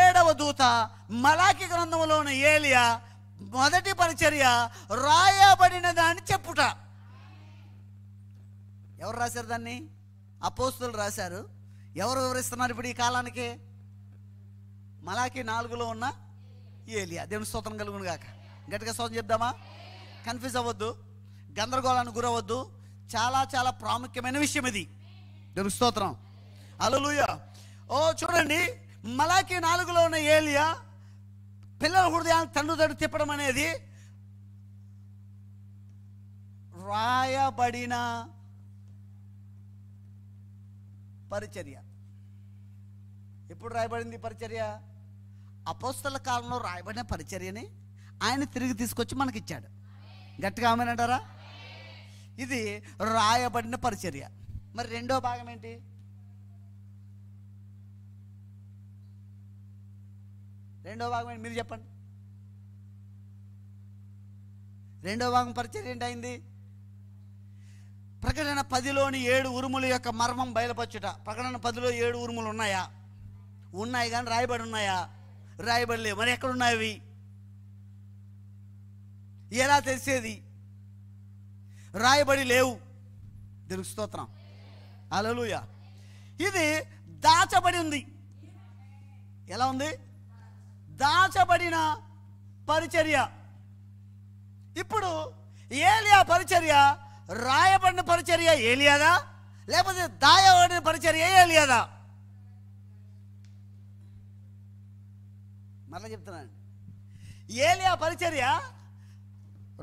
ఏడవ దూత మలాకి గ్రంథంలో ఏలియా మొదటి పరిచర్య రాయబడిన దాన్ని చెప్పుట ఎవరు రాశారు దాన్ని అపోస్తులు రాశారు ఎవరు వివరిస్తున్నారు ఇప్పుడు ఈ కాలానికి మలాకి నాలుగులో ఉన్న ఏలియా దేవుని స్తోత్రం కలుగును గాక గట్టిగా స్తోత్రం చెప్దామా కన్ఫ్యూజ్ అవ్వద్దు గందరగోళానికి గురవద్దు చాలా చాలా ప్రాముఖ్యమైన విషయం ఇది దేవుని స్తోత్రం అలలుయ ఓ చూడండి మలాకి నాలుగులో ఉన్న ఏలియా పిల్లల హృదయాన్ని తండ్రి తిప్పడం అనేది రాయబడిన పరిచర్య ఎప్పుడు రాయబడింది పరిచర్య అపోస్తల కాలంలో రాయబడిన పరిచర్యని ఆయన తిరిగి తీసుకొచ్చి మనకి ఇచ్చాడు గట్టిగా ఆమెనంటారా ఇది రాయబడిన పరిచర్య మరి రెండో భాగం ఏంటి రెండో భాగం ఏంటి మీరు చెప్పండి రెండో భాగం పరిచర్య ఏంటైంది ప్రకటన పదిలోని ఏడు ఉరుముల యొక్క మర్మం బయలుపరచుట ప్రకటన పదిలో ఏడు ఉరుములు ఉన్నాయా ఉన్నాయి కానీ రాయబడి ఉన్నాయా రాయబడలేవు మరి ఎక్కడున్నాయి ఎలా తెలిసేది రాయబడి లేవు దీనికి స్తోత్రం అలలుయ ఇది దాచబడి ఉంది ఎలా ఉంది దాచబడిన పరిచర్య ఇప్పుడు ఏలియా పరిచర్య రాయబడిన పరిచర్య ఏలియాదా లేకపోతే దాయబడిన పరిచర్య ఏలియాదా మరలా చెప్తున్నానండి ఏలియా పరిచర్య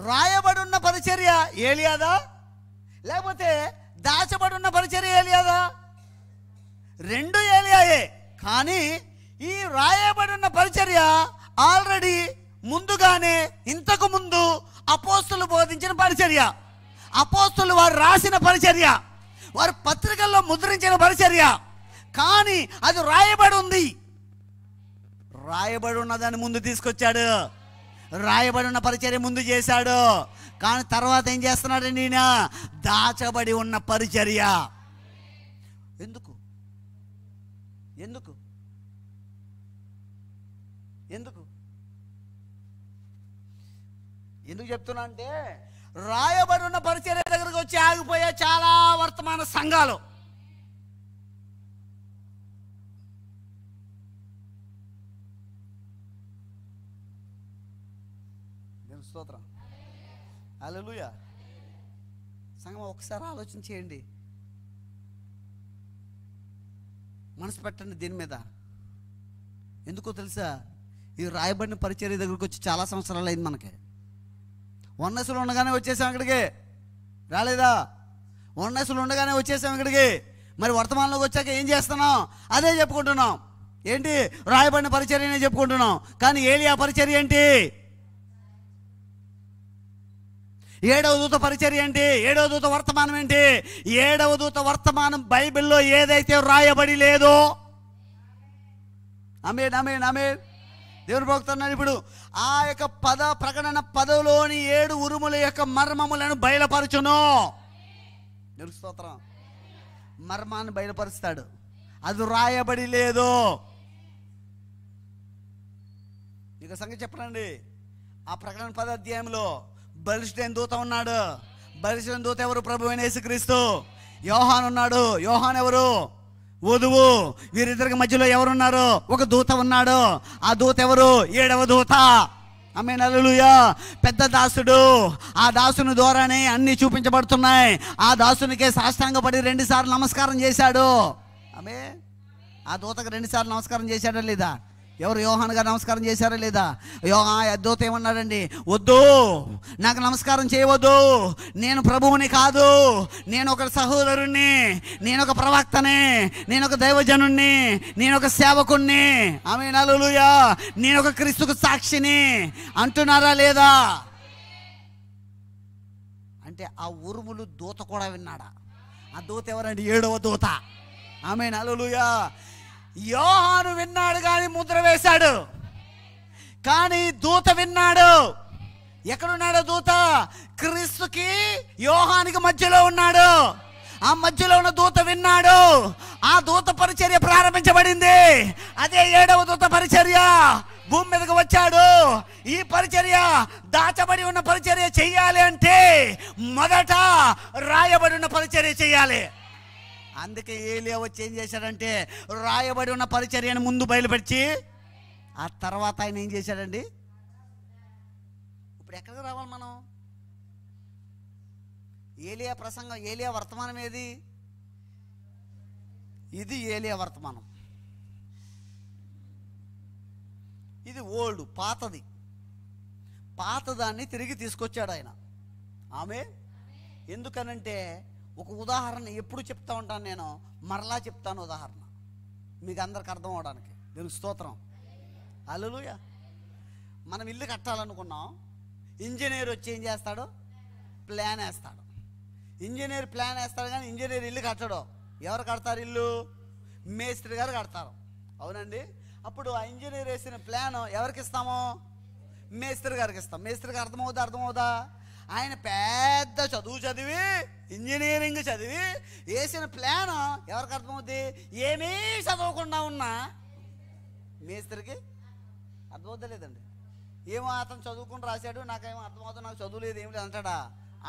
రాయబడున్న పరిచర్య ఏలియాదా లేకపోతే దాచబడున్న పరిచర్య ఏలియాదా రెండు ఏలియాయే కానీ ఈ రాయబడున్న పరిచర్య ఆల్రెడీ ముందుగానే ఇంతకు ముందు అపోస్తులు బోధించిన పరిచర్య అపోస్తులు వారు రాసిన పరిచర్య వారు పత్రికల్లో ముద్రించిన పరిచర్య కానీ అది రాయబడి ఉంది రాయబడి ఉన్నదాన్ని ముందు తీసుకొచ్చాడు రాయబడి ఉన్న పరిచర్య ముందు చేశాడు కానీ తర్వాత ఏం చేస్తున్నాడు నేను దాచబడి ఉన్న పరిచర్య ఎందుకు ఎందుకు ఎందుకు ఎందుకు చెప్తున్నా అంటే రాయబడి ఉన్న పరిచర్య దగ్గరకు వచ్చి ఆగిపోయే చాలా వర్తమాన సంఘాలు స్తోత్రం అలలుయా సంగం ఒకసారి ఆలోచన చేయండి మనసు పెట్టండి దీని మీద ఎందుకో తెలుసా ఈ రాయబడిన పరిచర్య దగ్గరికి వచ్చి చాలా సంవత్సరాలు అయింది మనకి వన్నసులు ఉండగానే వచ్చేసాం ఇక్కడికి రాలేదా వన్నసులు ఉండగానే వచ్చేసాం ఇక్కడికి మరి వర్తమానంలోకి వచ్చాక ఏం చేస్తున్నాం అదే చెప్పుకుంటున్నాం ఏంటి రాయబడిన పరిచర్యనే చెప్పుకుంటున్నాం కానీ ఏలి ఆ పరిచర్య ఏంటి ఏడవ దూత పరిచర్య ఏంటి ఏడవ దూత వర్తమానం ఏంటి ఏడవ దూత వర్తమానం బైబిల్లో ఏదైతే రాయబడి లేదో అమేన్ అమేన్ అమేన్ దేవుని పోతున్నాడు ఇప్పుడు ఆ యొక్క పద ప్రకటన పదవులోని ఏడు ఉరుముల యొక్క మర్మములను బయలుపరచును దేవుడు మర్మాన్ని బయలుపరుస్తాడు అది రాయబడి లేదు ఇక సంగతి చెప్పనండి ఆ ప్రకటన పద అధ్యాయంలో బలిష్ఠైన దూత ఉన్నాడు బలిష్ఠైన దూత ఎవరు ప్రభు అయిన క్రీస్తు యోహాన్ ఉన్నాడు యోహాన్ ఎవరు వధువు వీరిద్దరికి మధ్యలో ఎవరున్నారు ఒక దూత ఉన్నాడు ఆ దూత ఎవరు ఏడవ దూత ఆమె నలుయా పెద్ద దాసుడు ఆ దాసుని ద్వారానే అన్ని చూపించబడుతున్నాయి ఆ దాసునికే సాష్టాంగపడి రెండుసార్లు నమస్కారం చేశాడు ఆమె ఆ దూతకు రెండుసార్లు నమస్కారం చేశాడా లేదా ఎవరు యోహాన్ గారు నమస్కారం చేశారా లేదా యోహా అద్దోత ఏమన్నారండి వద్దు నాకు నమస్కారం చేయవద్దు నేను ప్రభువుని కాదు నేను ఒక సహోదరుణ్ణి నేను ఒక ప్రవక్తనే నేను ఒక దైవజనుణ్ణి నేను ఒక సేవకుణ్ణి ఆమె నలుయా నేను ఒక క్రీస్తుకు సాక్షిని అంటున్నారా లేదా అంటే ఆ ఉరుములు దూత కూడా విన్నాడా ఆ దూత ఎవరండి ఏడవ దూత ఆమె నలుయా యోహాను విన్నాడు కానీ ముద్ర వేశాడు కానీ దూత విన్నాడు ఎక్కడున్నాడు దూత క్రీస్తుకి యోహానికి మధ్యలో ఉన్నాడు ఆ మధ్యలో ఉన్న దూత విన్నాడు ఆ దూత పరిచర్య ప్రారంభించబడింది అదే ఏడవ దూత పరిచర్య భూమి మీదకి వచ్చాడు ఈ పరిచర్య దాచబడి ఉన్న పరిచర్య చేయాలి అంటే మొదట రాయబడి ఉన్న పరిచర్య చేయాలి అందుకే ఏలియా వచ్చి ఏం చేశాడంటే రాయబడి ఉన్న పరిచర్యను ముందు బయలుపెట్టి ఆ తర్వాత ఆయన ఏం చేశాడండి ఇప్పుడు ఎక్కడికి రావాలి మనం ఏలియా ప్రసంగం ఏలియా వర్తమానం ఏది ఇది ఏలియా వర్తమానం ఇది ఓల్డ్ పాతది పాతదాన్ని తిరిగి తీసుకొచ్చాడు ఆయన ఆమె ఎందుకనంటే ఒక ఉదాహరణ ఎప్పుడు చెప్తా ఉంటాను నేను మరలా చెప్తాను ఉదాహరణ మీకు అందరికి అర్థం అవడానికి దీనికి స్తోత్రం అలలుయ మనం ఇల్లు కట్టాలనుకున్నాం ఇంజనీర్ వచ్చి ఏం చేస్తాడు ప్లాన్ వేస్తాడు ఇంజనీర్ ప్లాన్ వేస్తాడు కానీ ఇంజనీర్ ఇల్లు కట్టడు ఎవరు కడతారు ఇల్లు మేస్త్రి గారు కడతారు అవునండి అప్పుడు ఆ ఇంజనీర్ వేసిన ప్లాన్ ఎవరికి ఇస్తాము మేస్త్రి గారికి ఇస్తాం మేస్త్రికి అర్థమవుదా అర్థమవుదా ఆయన పెద్ద చదువు చదివి ఇంజనీరింగ్ చదివి వేసిన ప్లాన్ ఎవరికి అర్థమవుద్ది ఏమీ చదవకుండా ఉన్నా మేస్త్రికి అర్థమవుతలేదండి ఏమో అతను చదువుకుని రాశాడు నాకేమో అర్థమవుతుంది నాకు చదువు లేదు ఏమిటి లేదు అంటాడా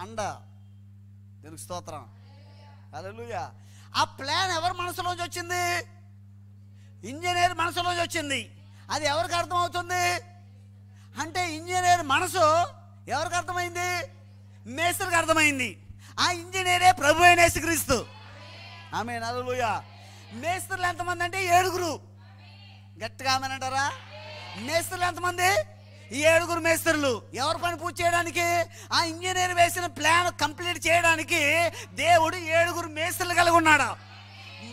అండ దీనికి స్తోత్రం అదలుగా ఆ ప్లాన్ ఎవరి మనసులోంచి వచ్చింది ఇంజనీర్ మనసులోంచి వచ్చింది అది ఎవరికి అర్థమవుతుంది అంటే ఇంజనీర్ మనసు ఎవరికి అర్థమైంది మేస్త్రికి అర్థమైంది ఆ ఇంజనీరే ప్రభు అయిన క్రీస్తు ఆమె నలులుయ మేస్త్రులు ఎంతమంది అంటే ఏడుగురు గట్టిగా అంటారా మేస్త్రులు ఎంతమంది ఈ ఏడుగురు మేస్త్రులు ఎవరి పని పూర్తి చేయడానికి ఆ ఇంజనీర్ వేసిన ప్లాన్ కంప్లీట్ చేయడానికి దేవుడు ఏడుగురు మేస్త్రులు కలిగి ఉన్నాడు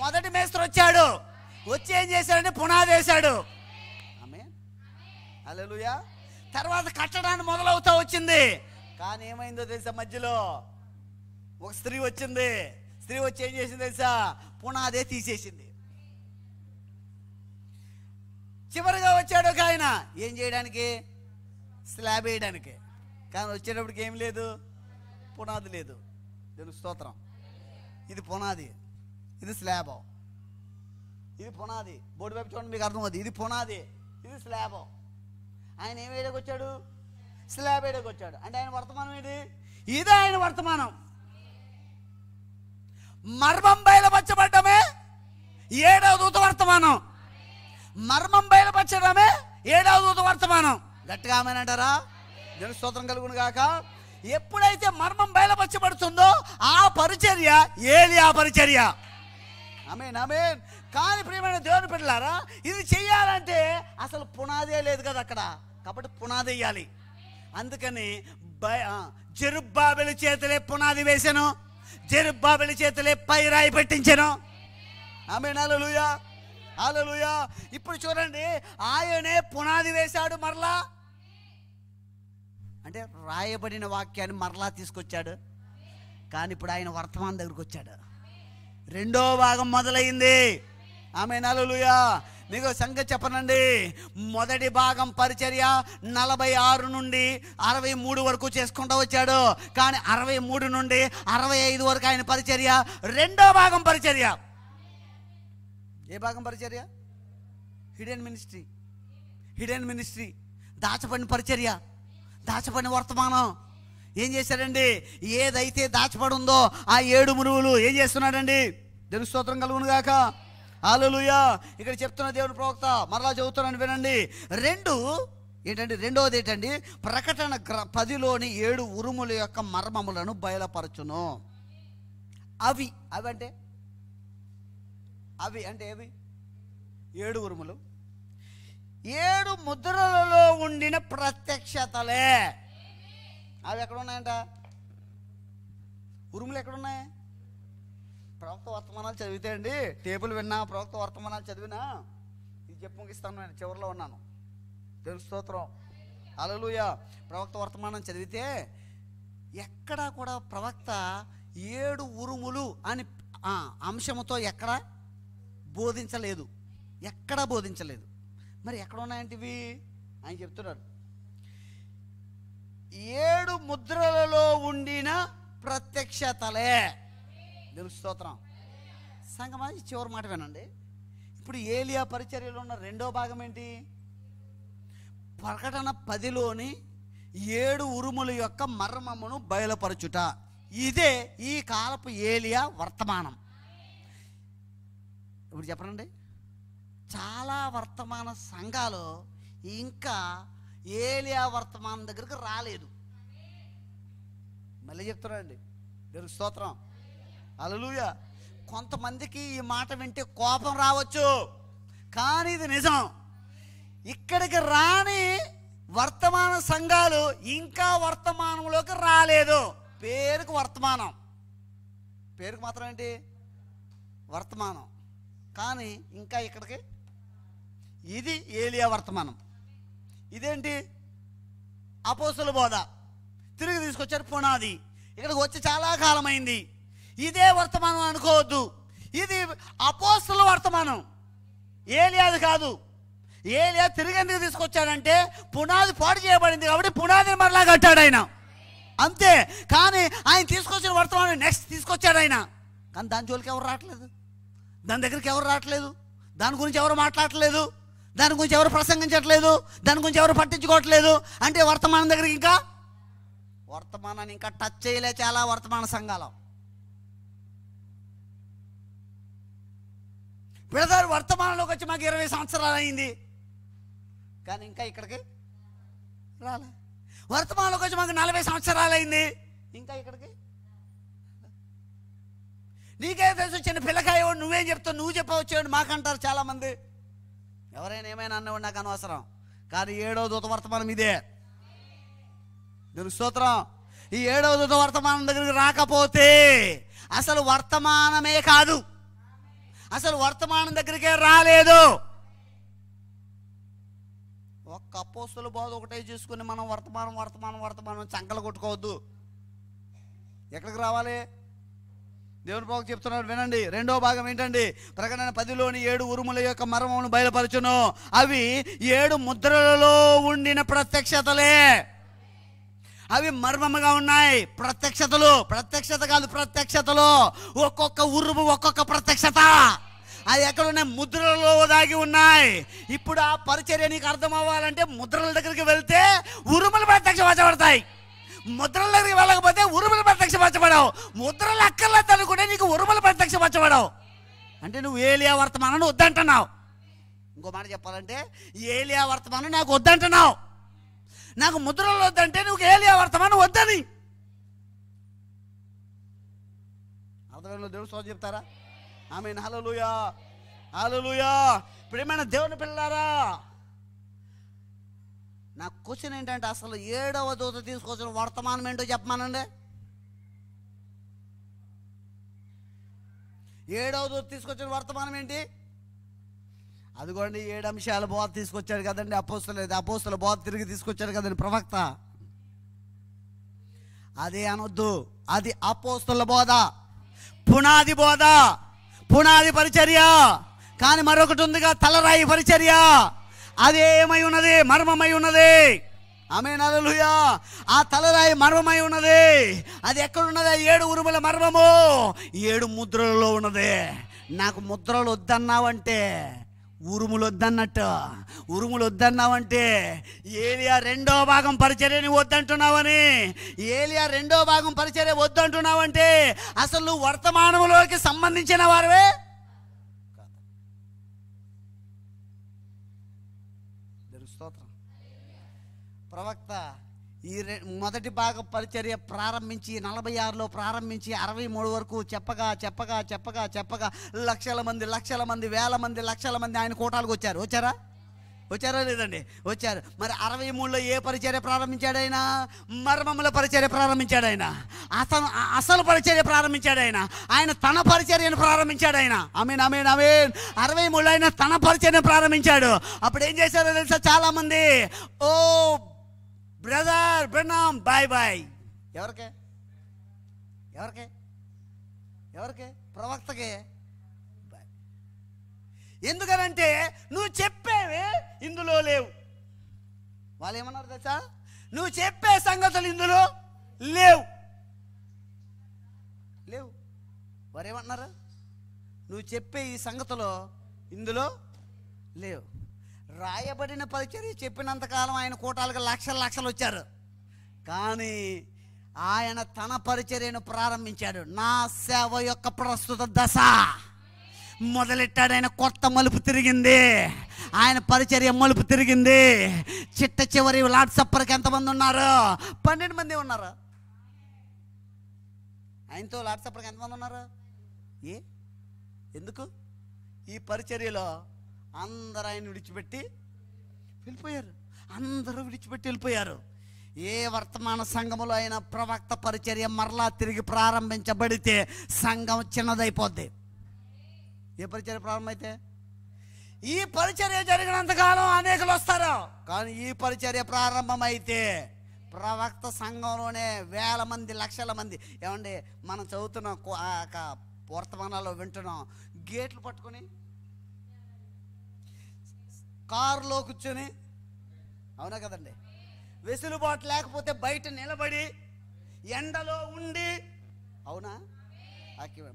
మొదటి మేస్త్రు వచ్చాడు వచ్చి ఏం చేశాడంటే పునాది వేశాడు ఆమె అలెలుయా తర్వాత కట్టడానికి మొదలవుతా వచ్చింది కానీ ఏమైందో తెలుసా మధ్యలో ఒక స్త్రీ వచ్చింది స్త్రీ వచ్చి ఏం చేసింది తెలుసా పునాదే తీసేసింది చివరిగా వచ్చాడు ఒక ఆయన ఏం చేయడానికి స్లాబ్ వేయడానికి కానీ వచ్చేటప్పటికి ఏం లేదు పునాది లేదు తెలుగు స్తోత్రం ఇది పునాది ఇది స్లాబ్ ఇది పునాది బోర్డు వైపు చూడండి మీకు అర్థమవుతుంది ఇది పునాది ఇది స్లాబ్ ఆయన ఏం వచ్చాడు స్లాబ్ వచ్చాడు అంటే ఆయన వర్తమానం ఏంటి ఇదే ఆయన వర్తమానం మర్మం బయలుపరచబడ్డమే ఏడవ దూత వర్తమానం మర్మం బయలుపరచడమే ఏడవ దూత వర్తమానం గట్టిగా ఆమెనంటారా నేను స్తోత్రం కలుగును గాక ఎప్పుడైతే మర్మం బయలుపరచబడుతుందో ఆ పరిచర్య ఏది ఆ పరిచర్య ఆమెన్ ఆమెన్ కానీ ప్రియమైన దేవుని పెట్టలారా ఇది చేయాలంటే అసలు పునాదే లేదు కదా అక్కడ కాబట్టి పునాది వేయాలి అందుకని జరుబ్బాబెల చేతులే పునాది వేశాను జరుబ్బాబెల చేతులే పై రాయి పెట్టించాను ఆమె అలలుయా అలలుయా ఇప్పుడు చూడండి ఆయనే పునాది వేశాడు మరలా అంటే రాయబడిన వాక్యాన్ని మరలా తీసుకొచ్చాడు కానీ ఇప్పుడు ఆయన వర్తమాన్ దగ్గరికి వచ్చాడు రెండో భాగం మొదలైంది ఆమె నలులుయా మీకు సంగతి చెప్పనండి మొదటి భాగం పరిచర్య నలభై ఆరు నుండి అరవై మూడు వరకు చేసుకుంటూ వచ్చాడు కానీ అరవై మూడు నుండి అరవై ఐదు వరకు ఆయన పరిచర్య రెండో భాగం పరిచర్య ఏ భాగం పరిచర్య హిడెన్ మినిస్ట్రీ హిడెన్ మినిస్ట్రీ దాచపడిన పరిచర్య దాచపడిన వర్తమానం ఏం చేశాడండి ఏదైతే దాచబడి ఆ ఏడు మురువులు ఏం చేస్తున్నాడండి స్తోత్రం కలుగును ఆలలుయా ఇక్కడ చెప్తున్న దేవుని ప్రవక్త మరలా చదువుతున్నాను వినండి రెండు ఏంటంటే రెండవది ఏంటండి ప్రకటన గ్ర పదిలోని ఏడు ఉరుముల యొక్క మర్మములను బయలపరచును అవి అవి అంటే అవి అంటే ఏవి ఏడు ఉరుములు ఏడు ముద్రలలో ఉండిన ప్రత్యక్షతలే అవి ఎక్కడ ఉన్నాయంట ఉరుములు ఎక్కడున్నాయి ప్రవక్త వర్తమానాలు చదివితే అండి టేబుల్ విన్నా ప్రవక్త వర్తమానాలు చదివినా ఇది చెప్పు ముగిస్తాను నేను చివరిలో ఉన్నాను తెలుసు స్తోత్రం అలలుయ ప్రవక్త వర్తమానం చదివితే ఎక్కడా కూడా ప్రవక్త ఏడు ఉరుములు అని అంశముతో ఎక్కడ బోధించలేదు ఎక్కడా బోధించలేదు మరి ఎక్కడ ఉన్నాయంటివి ఆయన చెప్తున్నారు ఏడు ముద్రలలో ఉండిన ప్రత్యక్షతలే దేవుని స్తోత్రం సంగమా చివరి మాట వినండి ఇప్పుడు ఏలియా పరిచర్యలో ఉన్న రెండో భాగం ఏంటి ప్రకటన పదిలోని ఏడు ఉరుముల యొక్క మర్మమును బయలుపరచుట ఇదే ఈ కాలపు ఏలియా వర్తమానం ఇప్పుడు చెప్పనండి చాలా వర్తమాన సంఘాలు ఇంకా ఏలియా వర్తమానం దగ్గరికి రాలేదు మళ్ళీ చెప్తున్నానండి దేవుని స్తోత్రం అలలుయ కొంతమందికి ఈ మాట వింటే కోపం రావచ్చు కానీ ఇది నిజం ఇక్కడికి రాని వర్తమాన సంఘాలు ఇంకా వర్తమానంలోకి రాలేదు పేరుకు వర్తమానం పేరుకు మాత్రం ఏంటి వర్తమానం కానీ ఇంకా ఇక్కడికి ఇది ఏలియా వర్తమానం ఇదేంటి అపోసుల బోధ తిరిగి తీసుకొచ్చారు పునాది ఇక్కడికి వచ్చి చాలా కాలమైంది ఇదే వర్తమానం అనుకోవద్దు ఇది అపోస్తుల వర్తమానం ఏలియాది కాదు ఏలియా తిరిగి ఎందుకు తీసుకొచ్చాడంటే పునాది పాడు చేయబడింది కాబట్టి పునాదిని మరలా కట్టాడు ఆయన అంతే కానీ ఆయన తీసుకొచ్చిన వర్తమానం నెక్స్ట్ తీసుకొచ్చాడు ఆయన కానీ దాని జోలికి ఎవరు రావట్లేదు దాని దగ్గరికి ఎవరు రావట్లేదు దాని గురించి ఎవరు మాట్లాడట్లేదు దాని గురించి ఎవరు ప్రసంగించట్లేదు దాని గురించి ఎవరు పట్టించుకోవట్లేదు అంటే వర్తమానం దగ్గరికి ఇంకా వర్తమానాన్ని ఇంకా టచ్ చేయలే చాలా వర్తమాన సంఘాలు బ్రదర్ వర్తమానంలోకి వచ్చి మాకు ఇరవై సంవత్సరాలు అయింది కానీ ఇంకా ఇక్కడికి రాలే వర్తమానంలోకి వచ్చి మాకు నలభై సంవత్సరాలు అయింది ఇంకా ఇక్కడికి నీకే తెలుసు చిన్న పిల్లకాయ నువ్వేం చెప్తావు నువ్వు చెప్పవచ్చు మాకంటారు చాలామంది ఎవరైనా ఏమైనా అన్నవాడు నాకు అనవసరం కానీ ఏడో దూత వర్తమానం ఇదే నేను స్తోత్రం ఈ ఏడవ దూత వర్తమానం దగ్గరికి రాకపోతే అసలు వర్తమానమే కాదు అసలు వర్తమానం దగ్గరికే రాలేదు ఒక్క అపోస్తుల బోధ ఒకటే చూసుకుని మనం వర్తమానం వర్తమానం వర్తమానం చంకలు కొట్టుకోవద్దు ఎక్కడికి రావాలి దేవుని బాబు చెప్తున్నారు వినండి రెండో భాగం ఏంటండి ప్రకటన పదిలోని ఏడు ఉరుముల యొక్క మర్మమును బయలుపరచును అవి ఏడు ముద్రలలో ఉండిన ప్రత్యక్షతలే అవి మర్మముగా ఉన్నాయి ప్రత్యక్షతలు ప్రత్యక్షత కాదు ప్రత్యక్షతలు ఒక్కొక్క ఉరుము ఒక్కొక్క ప్రత్యక్షత అది ఎక్కడ ఉన్నాయి ముద్రలలో దాగి ఉన్నాయి ఇప్పుడు ఆ పరిచర్య నీకు అర్థం అవ్వాలంటే ముద్రల దగ్గరికి వెళ్తే ఉరుములు వచ్చబడతాయి ముద్రల దగ్గరికి వెళ్ళకపోతే ఉరుములు ప్రత్యక్షపరచబడవు ముద్రలు అక్కర్లేదు అనుకుంటే నీకు ఉరుములు ప్రత్యక్షపరచబడవు అంటే నువ్వు ఏలియా వర్తమానం వద్దంటున్నావు ఇంకో మాట చెప్పాలంటే ఏలియా వర్తమానం నాకు వద్దంటున్నావు నాకు ముద్రలు వద్దంటే నువ్వు ఏలియా వర్తమానం వద్దని అవతలంలో దేవుడు సో చెప్తారా ఆమె హలలుయా హలలుయా ఇప్పుడు ఏమైనా దేవుని పిల్లారా నా క్వశ్చన్ ఏంటంటే అసలు ఏడవ దూత తీసుకొచ్చిన వర్తమానం ఏంటో చెప్పమానండి ఏడవ దూత తీసుకొచ్చిన వర్తమానం ఏంటి అదిగోండి ఏడు అంశాల బోధ తీసుకొచ్చాడు కదండి అపోస్తులు అపోస్తుల బోధ తిరిగి తీసుకొచ్చాడు కదండి ప్రవక్త అది అనొద్దు అది అపోస్తుల బోధ పునాది బోధ పునాది పరిచర్య కానీ మరొకటి ఉందిగా తలరాయి పరిచర్య అదే ఏమై ఉన్నది మర్మమై ఉన్నది ఆమె నలుయా ఆ తలరాయి మర్మమై ఉన్నది అది ఎక్కడున్నది ఏడు ఉరుముల మర్మము ఏడు ముద్రలలో ఉన్నది నాకు ముద్రలు వద్దన్నావంటే ఉరుములు వద్దన్నట్టు ఉరుములు వద్దన్నావంటే ఏలియా రెండో భాగం పరిచర్యని వద్దంటున్నావని ఏలియా రెండో భాగం పరిచర్య వద్దంటున్నావంటే అసలు నువ్వు సంబంధించిన వారువే ప్రవక్త ఈ మొదటి భాగ పరిచర్య ప్రారంభించి నలభై ఆరులో ప్రారంభించి అరవై మూడు వరకు చెప్పగా చెప్పగా చెప్పగా చెప్పగా లక్షల మంది లక్షల మంది వేల మంది లక్షల మంది ఆయన కోటాలకు వచ్చారు వచ్చారా వచ్చారా లేదండి వచ్చారు మరి అరవై మూడులో ఏ పరిచర్య ప్రారంభించాడు ఆయన మర్మముల పరిచర్య ప్రారంభించాడు ఆయన అసలు అసలు పరిచర్య ప్రారంభించాడు ఆయన ఆయన తన పరిచర్యను ప్రారంభించాడు ఆయన అమీన్ అమీన్ అమీన్ అరవై మూడులో ఆయన తన పరిచర్యను ప్రారంభించాడు అప్పుడు ఏం చేశారో తెలుసా చాలామంది ఓ బ్రదర్ ప్రణామ్ బాయ్ బాయ్ ఎవరికే ఎవరికే ఎవరికే ప్రవక్తకే ఎందుకనంటే నువ్వు చెప్పేవి ఇందులో లేవు వాళ్ళు ఏమన్నారు తెచ్చా నువ్వు చెప్పే సంగతులు ఇందులో లేవు లేవు ఏమన్నారు నువ్వు చెప్పే ఈ సంగతులు ఇందులో లేవు రాయబడిన పరిచర్య చెప్పినంతకాలం ఆయన కూటాలకు లక్షల లక్షలు వచ్చారు కానీ ఆయన తన పరిచర్యను ప్రారంభించాడు నా సేవ యొక్క ప్రస్తుత దశ మొదలెట్టాడు ఆయన కొత్త మలుపు తిరిగింది ఆయన పరిచర్య మలుపు తిరిగింది చిట్ట చివరి సప్పర్కి ఎంతమంది ఉన్నారు పన్నెండు మంది ఉన్నారు ఆయనతో లాడ్ సప్పర్కి ఎంతమంది ఉన్నారు ఏ ఎందుకు ఈ పరిచర్యలో అందరు ఆయన విడిచిపెట్టి వెళ్ళిపోయారు అందరూ విడిచిపెట్టి వెళ్ళిపోయారు ఏ వర్తమాన సంఘములో అయినా ప్రవక్త పరిచర్య మరలా తిరిగి ప్రారంభించబడితే సంఘం చిన్నదైపోద్ది ఏ పరిచర్య ప్రారంభమైతే ఈ పరిచర్య జరిగినంతకాలం అనేకులు వస్తారు కానీ ఈ పరిచర్య ప్రారంభమైతే ప్రవక్త సంఘంలోనే వేల మంది లక్షల మంది ఏమండి మనం చదువుతున్నాం వర్తమానాల్లో వింటున్నాం గేట్లు పట్టుకొని కారులో కూర్చొని అవునా కదండి వెసులుబాటు లేకపోతే బయట నిలబడి ఎండలో ఉండి అవునా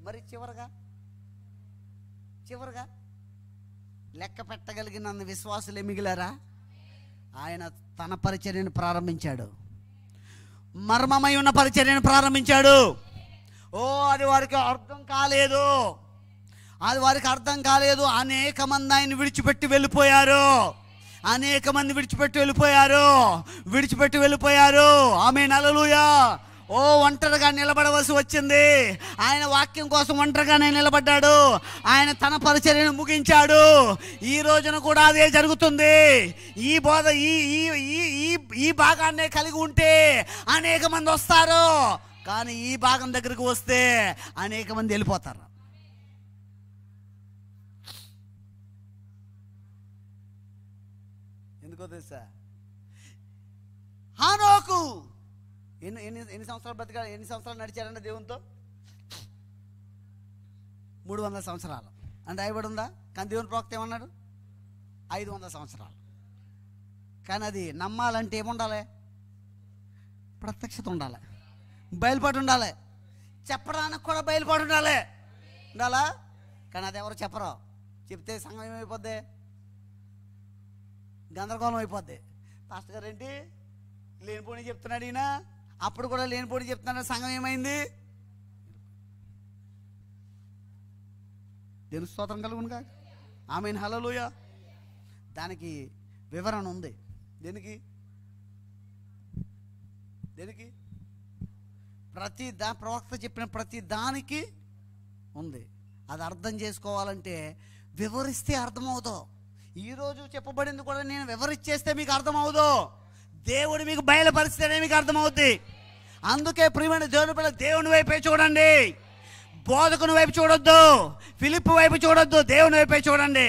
మరి చివరగా చివరగా లెక్క పెట్టగలిగిన విశ్వాసులే మిగిలారా ఆయన తన పరిచర్యను ప్రారంభించాడు మర్మమై ఉన్న పరిచర్యను ప్రారంభించాడు ఓ అది వారికి అర్థం కాలేదు అది వారికి అర్థం కాలేదు అనేక మంది ఆయన విడిచిపెట్టి వెళ్ళిపోయారు అనేక మంది విడిచిపెట్టి వెళ్ళిపోయారు విడిచిపెట్టి వెళ్ళిపోయారు ఆమె నలలుయా ఓ ఒంటరిగా నిలబడవలసి వచ్చింది ఆయన వాక్యం కోసం ఒంటరిగానే నిలబడ్డాడు ఆయన తన పరిచర్యను ముగించాడు ఈ రోజున కూడా అదే జరుగుతుంది ఈ బోధ ఈ ఈ ఈ భాగాన్నే కలిగి ఉంటే అనేక మంది వస్తారు కానీ ఈ భాగం దగ్గరికి వస్తే అనేక మంది వెళ్ళిపోతారు ఉందో తెలుసా హానోకు ఎన్ని ఎన్ని ఎన్ని సంవత్సరాలు బ్రతికా ఎన్ని సంవత్సరాలు నడిచారంటే దేవునితో మూడు వందల సంవత్సరాలు అంటే రాయబడి ఉందా కానీ దేవుని ప్రోక్త ఏమన్నాడు ఐదు వందల సంవత్సరాలు కానీ అది నమ్మాలంటే ఏముండాలి ప్రత్యక్షత ఉండాలి బయలుపాటు ఉండాలి చెప్పడానికి కూడా బయలుపాటు ఉండాలి ఉండాలా కానీ అది ఎవరు చెప్పరు చెప్తే సంఘం ఏమైపోద్ది గందరగోళం అయిపోద్ది పాస్టర్ గారు ఏంటి లేనిపోని చెప్తున్నాడు ఈయన అప్పుడు కూడా లేనిపోని చెప్తున్నాడు సంఘం ఏమైంది తెలుసు స్తోత్రం కలుగునుగా ఆమె లూయ దానికి వివరణ ఉంది దేనికి దేనికి ప్రతి దా ప్రవక్త చెప్పిన ప్రతి దానికి ఉంది అది అర్థం చేసుకోవాలంటే వివరిస్తే అర్థమవుతావు ఈరోజు చెప్పబడింది కూడా నేను వివరిచ్చేస్తే మీకు అర్థమవుదు దేవుడు మీకు బయలుపరిస్తేనే మీకు అర్థమవుద్ది అందుకే ప్రియమైన దేవుని పిల్ల దేవుని వైపే చూడండి బోధకుని వైపు చూడొద్దు ఫిలిప్ వైపు చూడొద్దు దేవుని వైపే చూడండి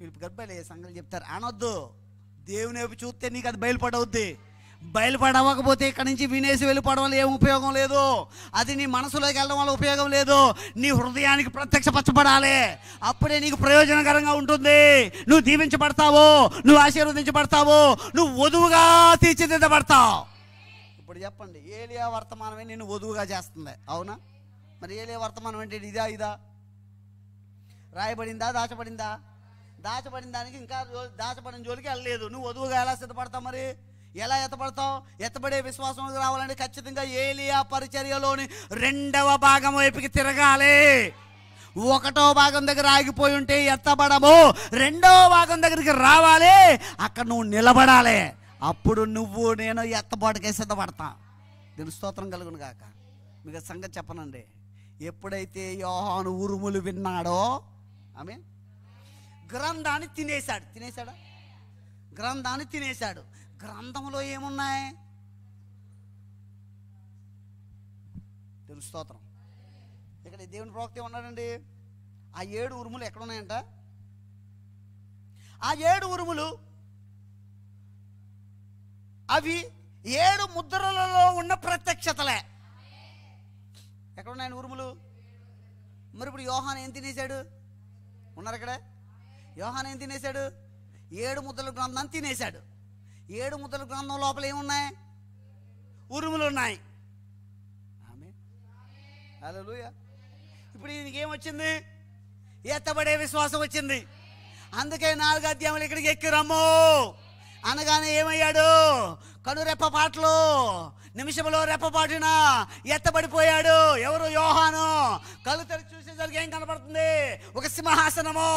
ఫిలిప్ గర్భాలు ఏ సంగతి చెప్తారు అనొద్దు దేవుని వైపు చూస్తే నీకు అది బయలుపడవుద్ది బయలుపడవకపోతే ఇక్కడి నుంచి వినేసి వెళ్ళిపోవడం వల్ల ఏం ఉపయోగం లేదు అది నీ మనసులోకి వెళ్ళడం వల్ల ఉపయోగం లేదు నీ హృదయానికి ప్రత్యక్షపరచబడాలి అప్పుడే నీకు ప్రయోజనకరంగా ఉంటుంది నువ్వు దీవించబడతావు నువ్వు ఆశీర్వదించబడతావు నువ్వు వధువుగా తీర్చిదిద్దబడతావు ఇప్పుడు చెప్పండి ఏలియా వర్తమానమే నేను వధువుగా చేస్తుంది అవునా మరి ఏలియా వర్తమానం అంటే ఇదా ఇదా రాయబడిందా దాచబడిందా దాచబడిన దానికి ఇంకా దాచబడిన జోలికి వెళ్ళలేదు నువ్వు వధువుగా ఎలా సిద్ధపడతావు మరి ఎలా ఎత్తపడతాం ఎత్తబడే విశ్వాసంలోకి రావాలంటే ఖచ్చితంగా ఏలియా పరిచర్యలోని రెండవ భాగం వైపుకి తిరగాలి ఒకటో భాగం దగ్గర ఆగిపోయి ఉంటే ఎత్తబడము రెండవ భాగం దగ్గరికి రావాలి అక్కడ నువ్వు నిలబడాలి అప్పుడు నువ్వు నేను ఎత్తబాటుకే సిద్ధపడతా దీని స్తోత్రం కలుగును కాక మీకు సంగతి చెప్పనండి ఎప్పుడైతే యోహాను ఉరుములు విన్నాడో ఆమె గ్రంథాన్ని తినేశాడు తినేశాడా గ్రంథాన్ని తినేశాడు గ్రంథంలో ఏమున్నాయి తెలుసు స్తోత్రం ఇక్కడ దేవుని ప్రవక్త ఉన్నాడండి ఆ ఏడు ఉరుములు ఎక్కడున్నాయంట ఆ ఏడు ఉరుములు అవి ఏడు ముద్రలలో ఉన్న ప్రత్యక్షతలే ఎక్కడున్నాయని ఉరుములు మరి ఇప్పుడు యోహాన్ ఏం తినేశాడు ఉన్నారు ఇక్కడ యోహాన్ ఏం తినేశాడు ఏడు ముద్రల గ్రంథాన్ని తినేశాడు ఏడు ముద్దల గ్రంథం లోపల ఏమున్నాయి ఉరుములు ఉన్నాయి ఆమె హలో ఇప్పుడు దీనికి ఏమొచ్చింది ఎత్తబడే విశ్వాసం వచ్చింది అందుకే నాలుగు అధ్యాయులు ఇక్కడికి ఎక్కిరమ్ము అనగానే ఏమయ్యాడు కనురెప్ప పాటలు నిమిషంలో రెప్పపాటున ఎత్తబడిపోయాడు ఎవరు యోహాను కళ్ళు తెరి చూసేసరికి ఏం కనపడుతుంది ఒక సింహాసనము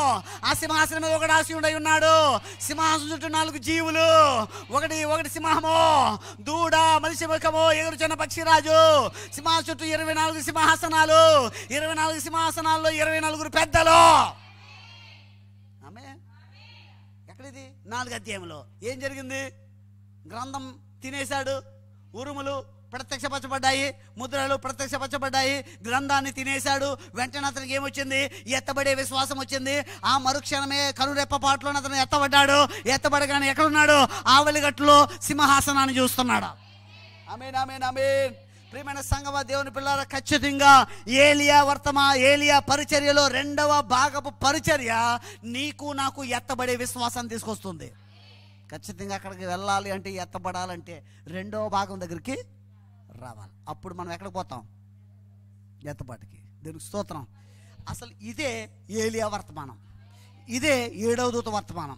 ఆ సింహాసనం మీద ఒకటి ఆశ ఉండై ఉన్నాడు సింహాసనం చుట్టూ నాలుగు జీవులు ఒకటి ఒకటి సింహము దూడ మనిషి ముఖము ఎగురుచున్న పక్షిరాజు సింహాసనం చుట్టూ ఇరవై నాలుగు సింహాసనాలు ఇరవై నాలుగు సింహాసనాల్లో ఇరవై నలుగురు పెద్దలు ఆమె ఎక్కడిది నాలుగు అధ్యాయంలో ఏం జరిగింది గ్రంథం తినేశాడు ఉరుములు ప్రత్యక్షపరచబడ్డాయి ముద్రలు ప్రత్యక్షపరచబడ్డాయి గ్రంథాన్ని తినేశాడు వెంటనే అతనికి ఏమొచ్చింది ఎత్తబడే విశ్వాసం వచ్చింది ఆ మరుక్షణమే కనురెప్ప పాటలో అతను ఎత్తబడ్డాడు ఎత్తబడగానే ఎక్కడున్నాడు ఆవలిగట్టులో సింహాసనాన్ని చూస్తున్నాడు అమీన్ అమీన్ అమీన్ ప్రియమైన సంగమ దేవుని పిల్లల ఖచ్చితంగా ఏలియా వర్తమ ఏలియా పరిచర్యలో రెండవ భాగపు పరిచర్య నీకు నాకు ఎత్తబడే విశ్వాసం తీసుకొస్తుంది ఖచ్చితంగా అక్కడికి వెళ్ళాలి అంటే ఎత్తబడాలంటే రెండో భాగం దగ్గరికి రావాలి అప్పుడు మనం ఎక్కడికి పోతాం ఎత్తబాటుకి దీనికి స్తోత్రం అసలు ఇదే ఏలియా వర్తమానం ఇదే ఏడవ దూత వర్తమానం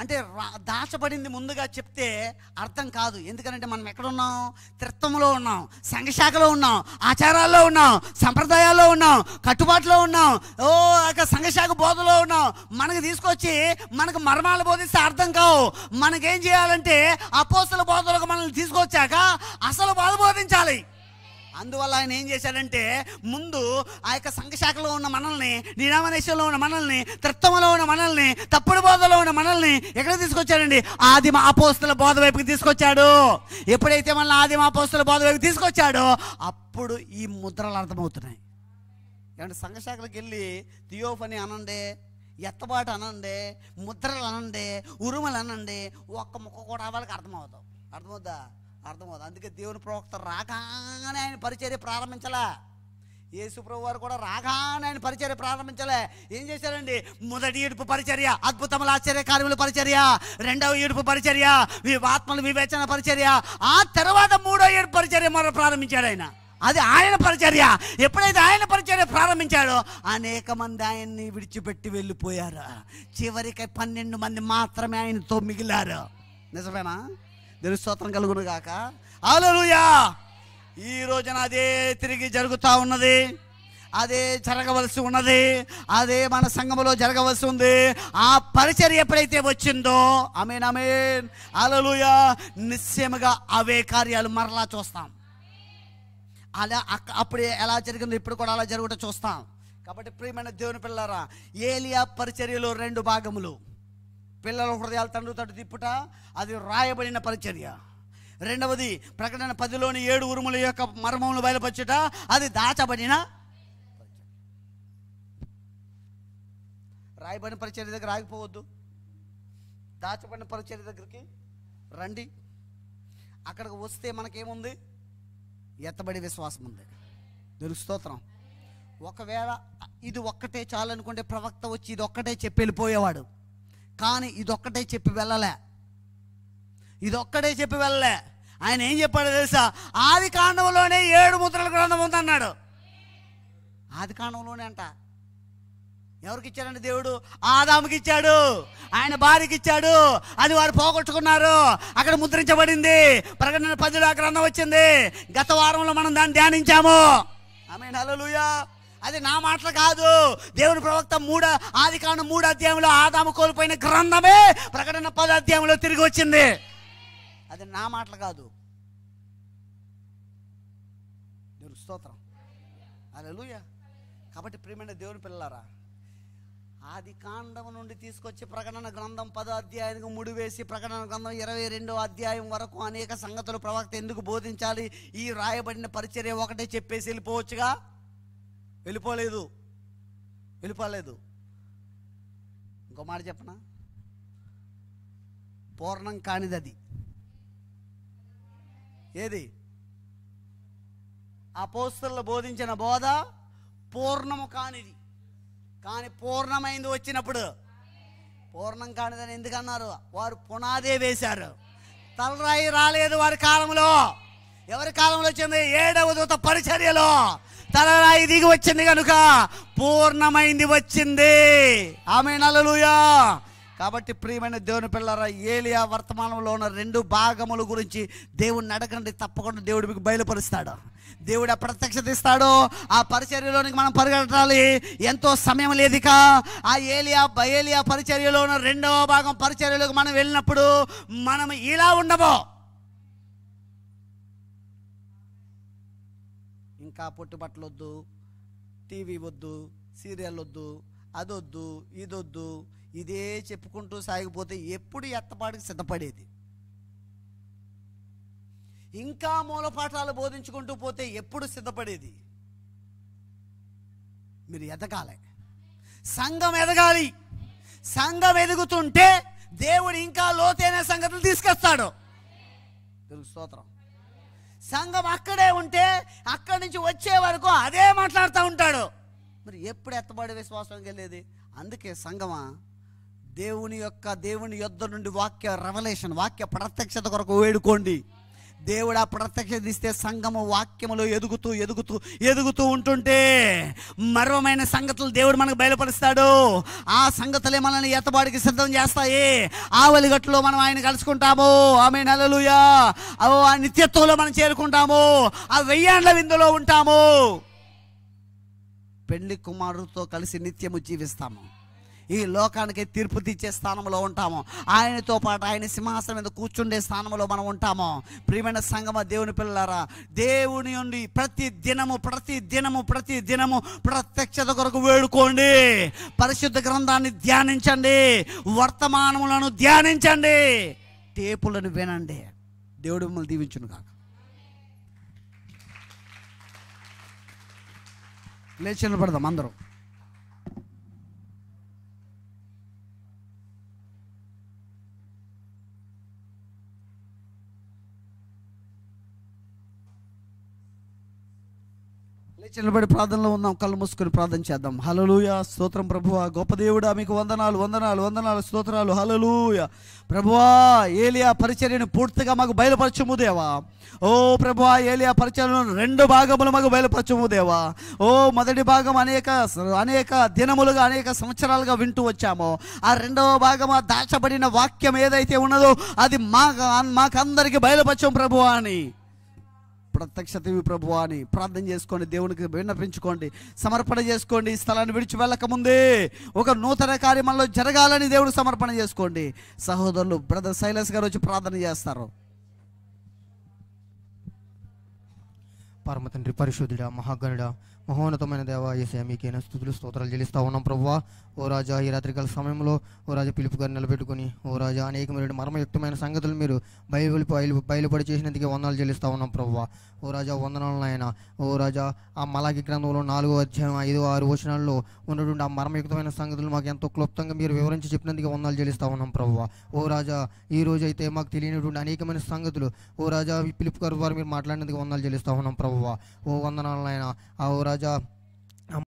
అంటే దాచబడింది ముందుగా చెప్తే అర్థం కాదు ఎందుకంటే మనం ఎక్కడున్నాం త్రిత్వంలో ఉన్నాం సంఘశాఖలో ఉన్నాం ఆచారాల్లో ఉన్నాం సంప్రదాయాల్లో ఉన్నాం కట్టుబాట్లో ఉన్నాం ఓ ఒక సంఘశాఖ బోధలో ఉన్నాం మనకు తీసుకొచ్చి మనకు మర్మాలు బోధిస్తే అర్థం కావు మనకేం చేయాలంటే అపోసల బోధలకు మనల్ని తీసుకొచ్చాక అసలు బాధ బోధించాలి అందువల్ల ఆయన ఏం చేశాడంటే ముందు ఆ యొక్క సంఘశాఖలో ఉన్న మనల్ని నిరామనేశంలో ఉన్న మనల్ని త్రిత్వంలో ఉన్న మనల్ని తప్పుడు బోధలో ఉన్న మనల్ని ఎక్కడ తీసుకొచ్చాడండి ఆదిమ ఆపోస్తుల బోధ వైపుకి తీసుకొచ్చాడు ఎప్పుడైతే మనల్ని ఆదిమ ఆపోస్తుల బోధ వైపు తీసుకొచ్చాడో అప్పుడు ఈ ముద్రలు అర్థమవుతున్నాయి ఏమంటే సంఘశాఖలకు వెళ్ళి థియోఫని అనండి ఎత్తబాటు అనండి ముద్రలు అనండి ఉరుమలు అనండి ఒక్క ముక్క కూడా వాళ్ళకి అర్థమవుతాం అర్థమవుద్దా అర్థమవుతుంది అందుకే దేవుని ప్రవక్త రాగానే ఆయన పరిచర్య యేసు ప్రభు వారు కూడా రాగానే ఆయన పరిచర్య ప్రారంభించలే ఏం చేశారండి మొదటి ఈడుపు పరిచర్య అద్భుతముల ఆశ్చర్య కార్యముల పరిచర్య రెండవ ఏడుపు పరిచర్య ఆత్మల వివేచన పరిచర్య ఆ తర్వాత మూడో ఏడుపు పరిచర్య మరో ప్రారంభించాడు ఆయన అది ఆయన పరిచర్య ఎప్పుడైతే ఆయన పరిచర్య ప్రారంభించాడో అనేక మంది ఆయన్ని విడిచిపెట్టి వెళ్ళిపోయారు చివరికి పన్నెండు మంది మాత్రమే ఆయనతో మిగిలారు నిజమేనా దేవుని స్తోత్రం కలుగును గాక ఆలోయా ఈ రోజున అదే తిరిగి జరుగుతూ ఉన్నది అదే జరగవలసి ఉన్నది అదే మన సంఘంలో జరగవలసి ఉంది ఆ పరిచర్ ఎప్పుడైతే వచ్చిందో అమేన్ అమేన్ అలలుయా నిశ్చయముగా అవే కార్యాలు మరలా చూస్తాం అలా అప్పుడే ఎలా జరిగిందో ఇప్పుడు కూడా అలా జరుగుట చూస్తాం కాబట్టి ప్రియమైన దేవుని పిల్లరా ఏలియా పరిచర్యలో రెండు భాగములు పిల్లల హృదయాలు తండ్రి తట్టు తిప్పుట అది రాయబడిన పరిచర్య రెండవది ప్రకటన పదిలోని ఏడు ఉరుముల యొక్క మర్మములు బయలుపరచుట అది దాచబడిన రాయబడిన పరిచర్య దగ్గర ఆగిపోవద్దు దాచబడిన పరిచర్య దగ్గరికి రండి అక్కడికి వస్తే మనకేముంది ఎత్తబడి విశ్వాసం ఉంది తెలుగు స్తోత్రం ఒకవేళ ఇది ఒక్కటే చాలనుకుంటే ప్రవక్త వచ్చి ఇది ఒక్కటే చెప్పి వెళ్ళిపోయేవాడు కానీ ఇదొక్కటే చెప్పి వెళ్ళలే ఇదొక్కటే చెప్పి వెళ్ళలే ఆయన ఏం చెప్పాడో తెలుసా ఆది కాండంలోనే ఏడు ముద్రల గ్రంథం ఉందన్నాడు ఆది కాండంలోనే అంట ఎవరికి ఇచ్చాడండి దేవుడు ఆదాముకి ఇచ్చాడు ఆయన భార్యకి ఇచ్చాడు అది వారు పోగొట్టుకున్నారు అక్కడ ముద్రించబడింది ప్రకటన పదిలో గ్రంథం వచ్చింది గత వారంలో మనం దాన్ని ధ్యానించాము ఆమె నలలుయా అది నా మాటలు కాదు దేవుని ప్రవక్త మూడ ఆది కాను మూడు అధ్యాయంలో ఆదాము కోల్పోయిన గ్రంథమే ప్రకటన పద అధ్యాయంలో తిరిగి వచ్చింది అది నా మాటలు కాదు దేవుని స్తోత్రం అలలుయ కాబట్టి ప్రియమైన దేవుని పిల్లరా ఆది కాండం నుండి తీసుకొచ్చి ప్రకటన గ్రంథం పదో అధ్యాయానికి ముడివేసి ప్రకటన గ్రంథం ఇరవై రెండో అధ్యాయం వరకు అనేక సంగతులు ప్రవక్త ఎందుకు బోధించాలి ఈ రాయబడిన పరిచర్య ఒకటే చెప్పేసి వెళ్ళిపోవచ్చుగా వెళ్ళిపోలేదు వెళ్ళిపోలేదు ఇంకో మాట చెప్పనా పూర్ణం కానిది అది ఏది అపోస్తులు బోధించిన బోధ పూర్ణము కానిది కానీ పూర్ణమైంది వచ్చినప్పుడు పూర్ణం కానిదని ఎందుకన్నారు వారు పునాదే వేశారు తలరాయి రాలేదు వారి కాలంలో ఎవరి కాలంలో వచ్చింది ఏడవ దూత పరిచర్యలో తలరాయి దిగి వచ్చింది కనుక పూర్ణమైంది వచ్చింది ఆమె నలలుయా కాబట్టి ప్రియమైన దేవుని పిల్లరా ఏలియా వర్తమానంలో ఉన్న రెండు భాగముల గురించి దేవుడిని నడకండి తప్పకుండా దేవుడు మీకు బయలుపరుస్తాడు దేవుడు ప్రత్యక్షత ఇస్తాడో ఆ పరిచర్యలోనికి మనం పరిగెట్టాలి ఎంతో సమయం లేదుక ఆ ఏలియా ఏలియా పరిచర్యలో ఉన్న రెండవ భాగం పరిచర్యలకు మనం వెళ్ళినప్పుడు మనం ఇలా ఉండబో ఇంకా పొట్టుబట్టలు వద్దు టీవీ వద్దు సీరియల్ వద్దు అదొద్దు ఇదొద్దు ఇదే చెప్పుకుంటూ సాగిపోతే ఎప్పుడు ఎత్తపాటికి సిద్ధపడేది ఇంకా మూలపాఠాలు బోధించుకుంటూ పోతే ఎప్పుడు సిద్ధపడేది మీరు ఎదగాలి సంఘం ఎదగాలి సంఘం ఎదుగుతుంటే దేవుడు ఇంకా లోతైన సంగతులు తీసుకొస్తాడు తెలుగు స్తోత్రం సంఘం అక్కడే ఉంటే అక్కడి నుంచి వచ్చే వరకు అదే మాట్లాడుతూ ఉంటాడు మరి ఎప్పుడు ఎత్తబడి విశ్వాసం వెళ్ళేది అందుకే సంఘమా దేవుని యొక్క దేవుని యుద్ధ నుండి వాక్య రెవలేషన్ వాక్య ప్రత్యక్షత కొరకు వేడుకోండి దేవుడు ఆ ప్రత్యక్షిస్తే సంఘము వాక్యములు ఎదుగుతూ ఎదుగుతూ ఎదుగుతూ ఉంటుంటే మర్వమైన సంగతులు దేవుడు మనకు బయలుపరుస్తాడు ఆ సంగతులే మనల్ని ఎత్తబాడికి సిద్ధం చేస్తాయి ఆవలిగట్టులో మనం ఆయన కలుసుకుంటాము ఆమె నెలలుయా అవో ఆ నిత్యత్వంలో మనం చేరుకుంటాము ఆ వెయ్యాండ్ల విందులో ఉంటాము పెళ్లి కుమారుతో కలిసి నిత్యము జీవిస్తాము ఈ లోకానికి తీర్పు తీర్చే స్థానంలో ఉంటాము ఆయనతో పాటు ఆయన సింహాసనం మీద కూర్చుండే స్థానంలో మనం ఉంటాము ప్రియమైన సంగమ దేవుని పిల్లలారా దేవుని ఉండి ప్రతి దినము ప్రతి దినము ప్రతి దినము ప్రత్యక్షత కొరకు వేడుకోండి పరిశుద్ధ గ్రంథాన్ని ధ్యానించండి వర్తమానములను ధ్యానించండి టేపులను వినండి దేవుడు మిమ్మల్ని దీవించును కాక లేచి నిలబడదాం అందరూ లేచి నిలబడి ప్రార్థనలో ఉన్నాం కళ్ళు మూసుకొని ప్రార్థన చేద్దాం హలలుయ స్తోత్రం ప్రభువ గొప్ప దేవుడా మీకు వందనాలు వందనాలు వందనాలు స్తోత్రాలు హలలుయ ప్రభువా ఏలియా పరిచర్యను పూర్తిగా మాకు బయలుపరచము దేవా ఓ ప్రభువా ఏలియా పరిచర్యను రెండు భాగములు మాకు బయలుపరచము దేవా ఓ మొదటి భాగం అనేక అనేక దినములుగా అనేక సంవత్సరాలుగా వింటూ వచ్చాము ఆ రెండవ భాగం దాచబడిన వాక్యం ఏదైతే ఉన్నదో అది మాకు మాకందరికీ బయలుపరచం ప్రభువా అని ప్రత్యక్షత ప్రభు అని ప్రార్థన చేసుకోండి దేవునికి విన్నపించుకోండి సమర్పణ చేసుకోండి ఈ స్థలాన్ని విడిచి వెళ్ళకముందే ఒక నూతన కార్యమంలో జరగాలని దేవుడు సమర్పణ చేసుకోండి సహోదరులు బ్రదర్ శైలస్ గారు వచ్చి ప్రార్థన చేస్తారు పరమతండ్రి పరిశుద్ధుడా మహాగణుడా మహోన్నతమైన దేవ ఏసే స్థుతులు స్తోత్రాలు చెల్లిస్తా ఉన్నాం ప్రభు ఓ రాజా ఈ రాత్రికాల సమయంలో ఓ రాజా పిలుపు నిలబెట్టుకుని ఓ రాజా అనేకమైన మర్మయుక్తమైన సంగతులు మీరు బయలు బయలు బయలుపడి చేసినందుకే వందనాలు చెల్లిస్తూ ఉన్నాం ప్రభు ఓ రాజా వందనాలను ఆయన ఓ రాజా ఆ మలాగి గ్రంథంలో నాలుగో అధ్యాయం ఐదో ఆరు వచనాల్లో ఉన్నటువంటి ఆ మర్మయుక్తమైన సంగతులు మాకు ఎంతో క్లుప్తంగా మీరు వివరించి చెప్పినందుకే వందనాలు చెల్లిస్తూ ఉన్నాం ప్రభు ఓ రాజా ఈ రోజు అయితే మాకు తెలియనటువంటి అనేకమైన సంగతులు ఓ రాజా పిలుపు గారు వారు మీరు మాట్లాడినందుకు వందనాలు చెల్లిస్తూ ఉన్నాం ప్రభు ఓ వందనాలను నాయన ఆ ఓ రాజా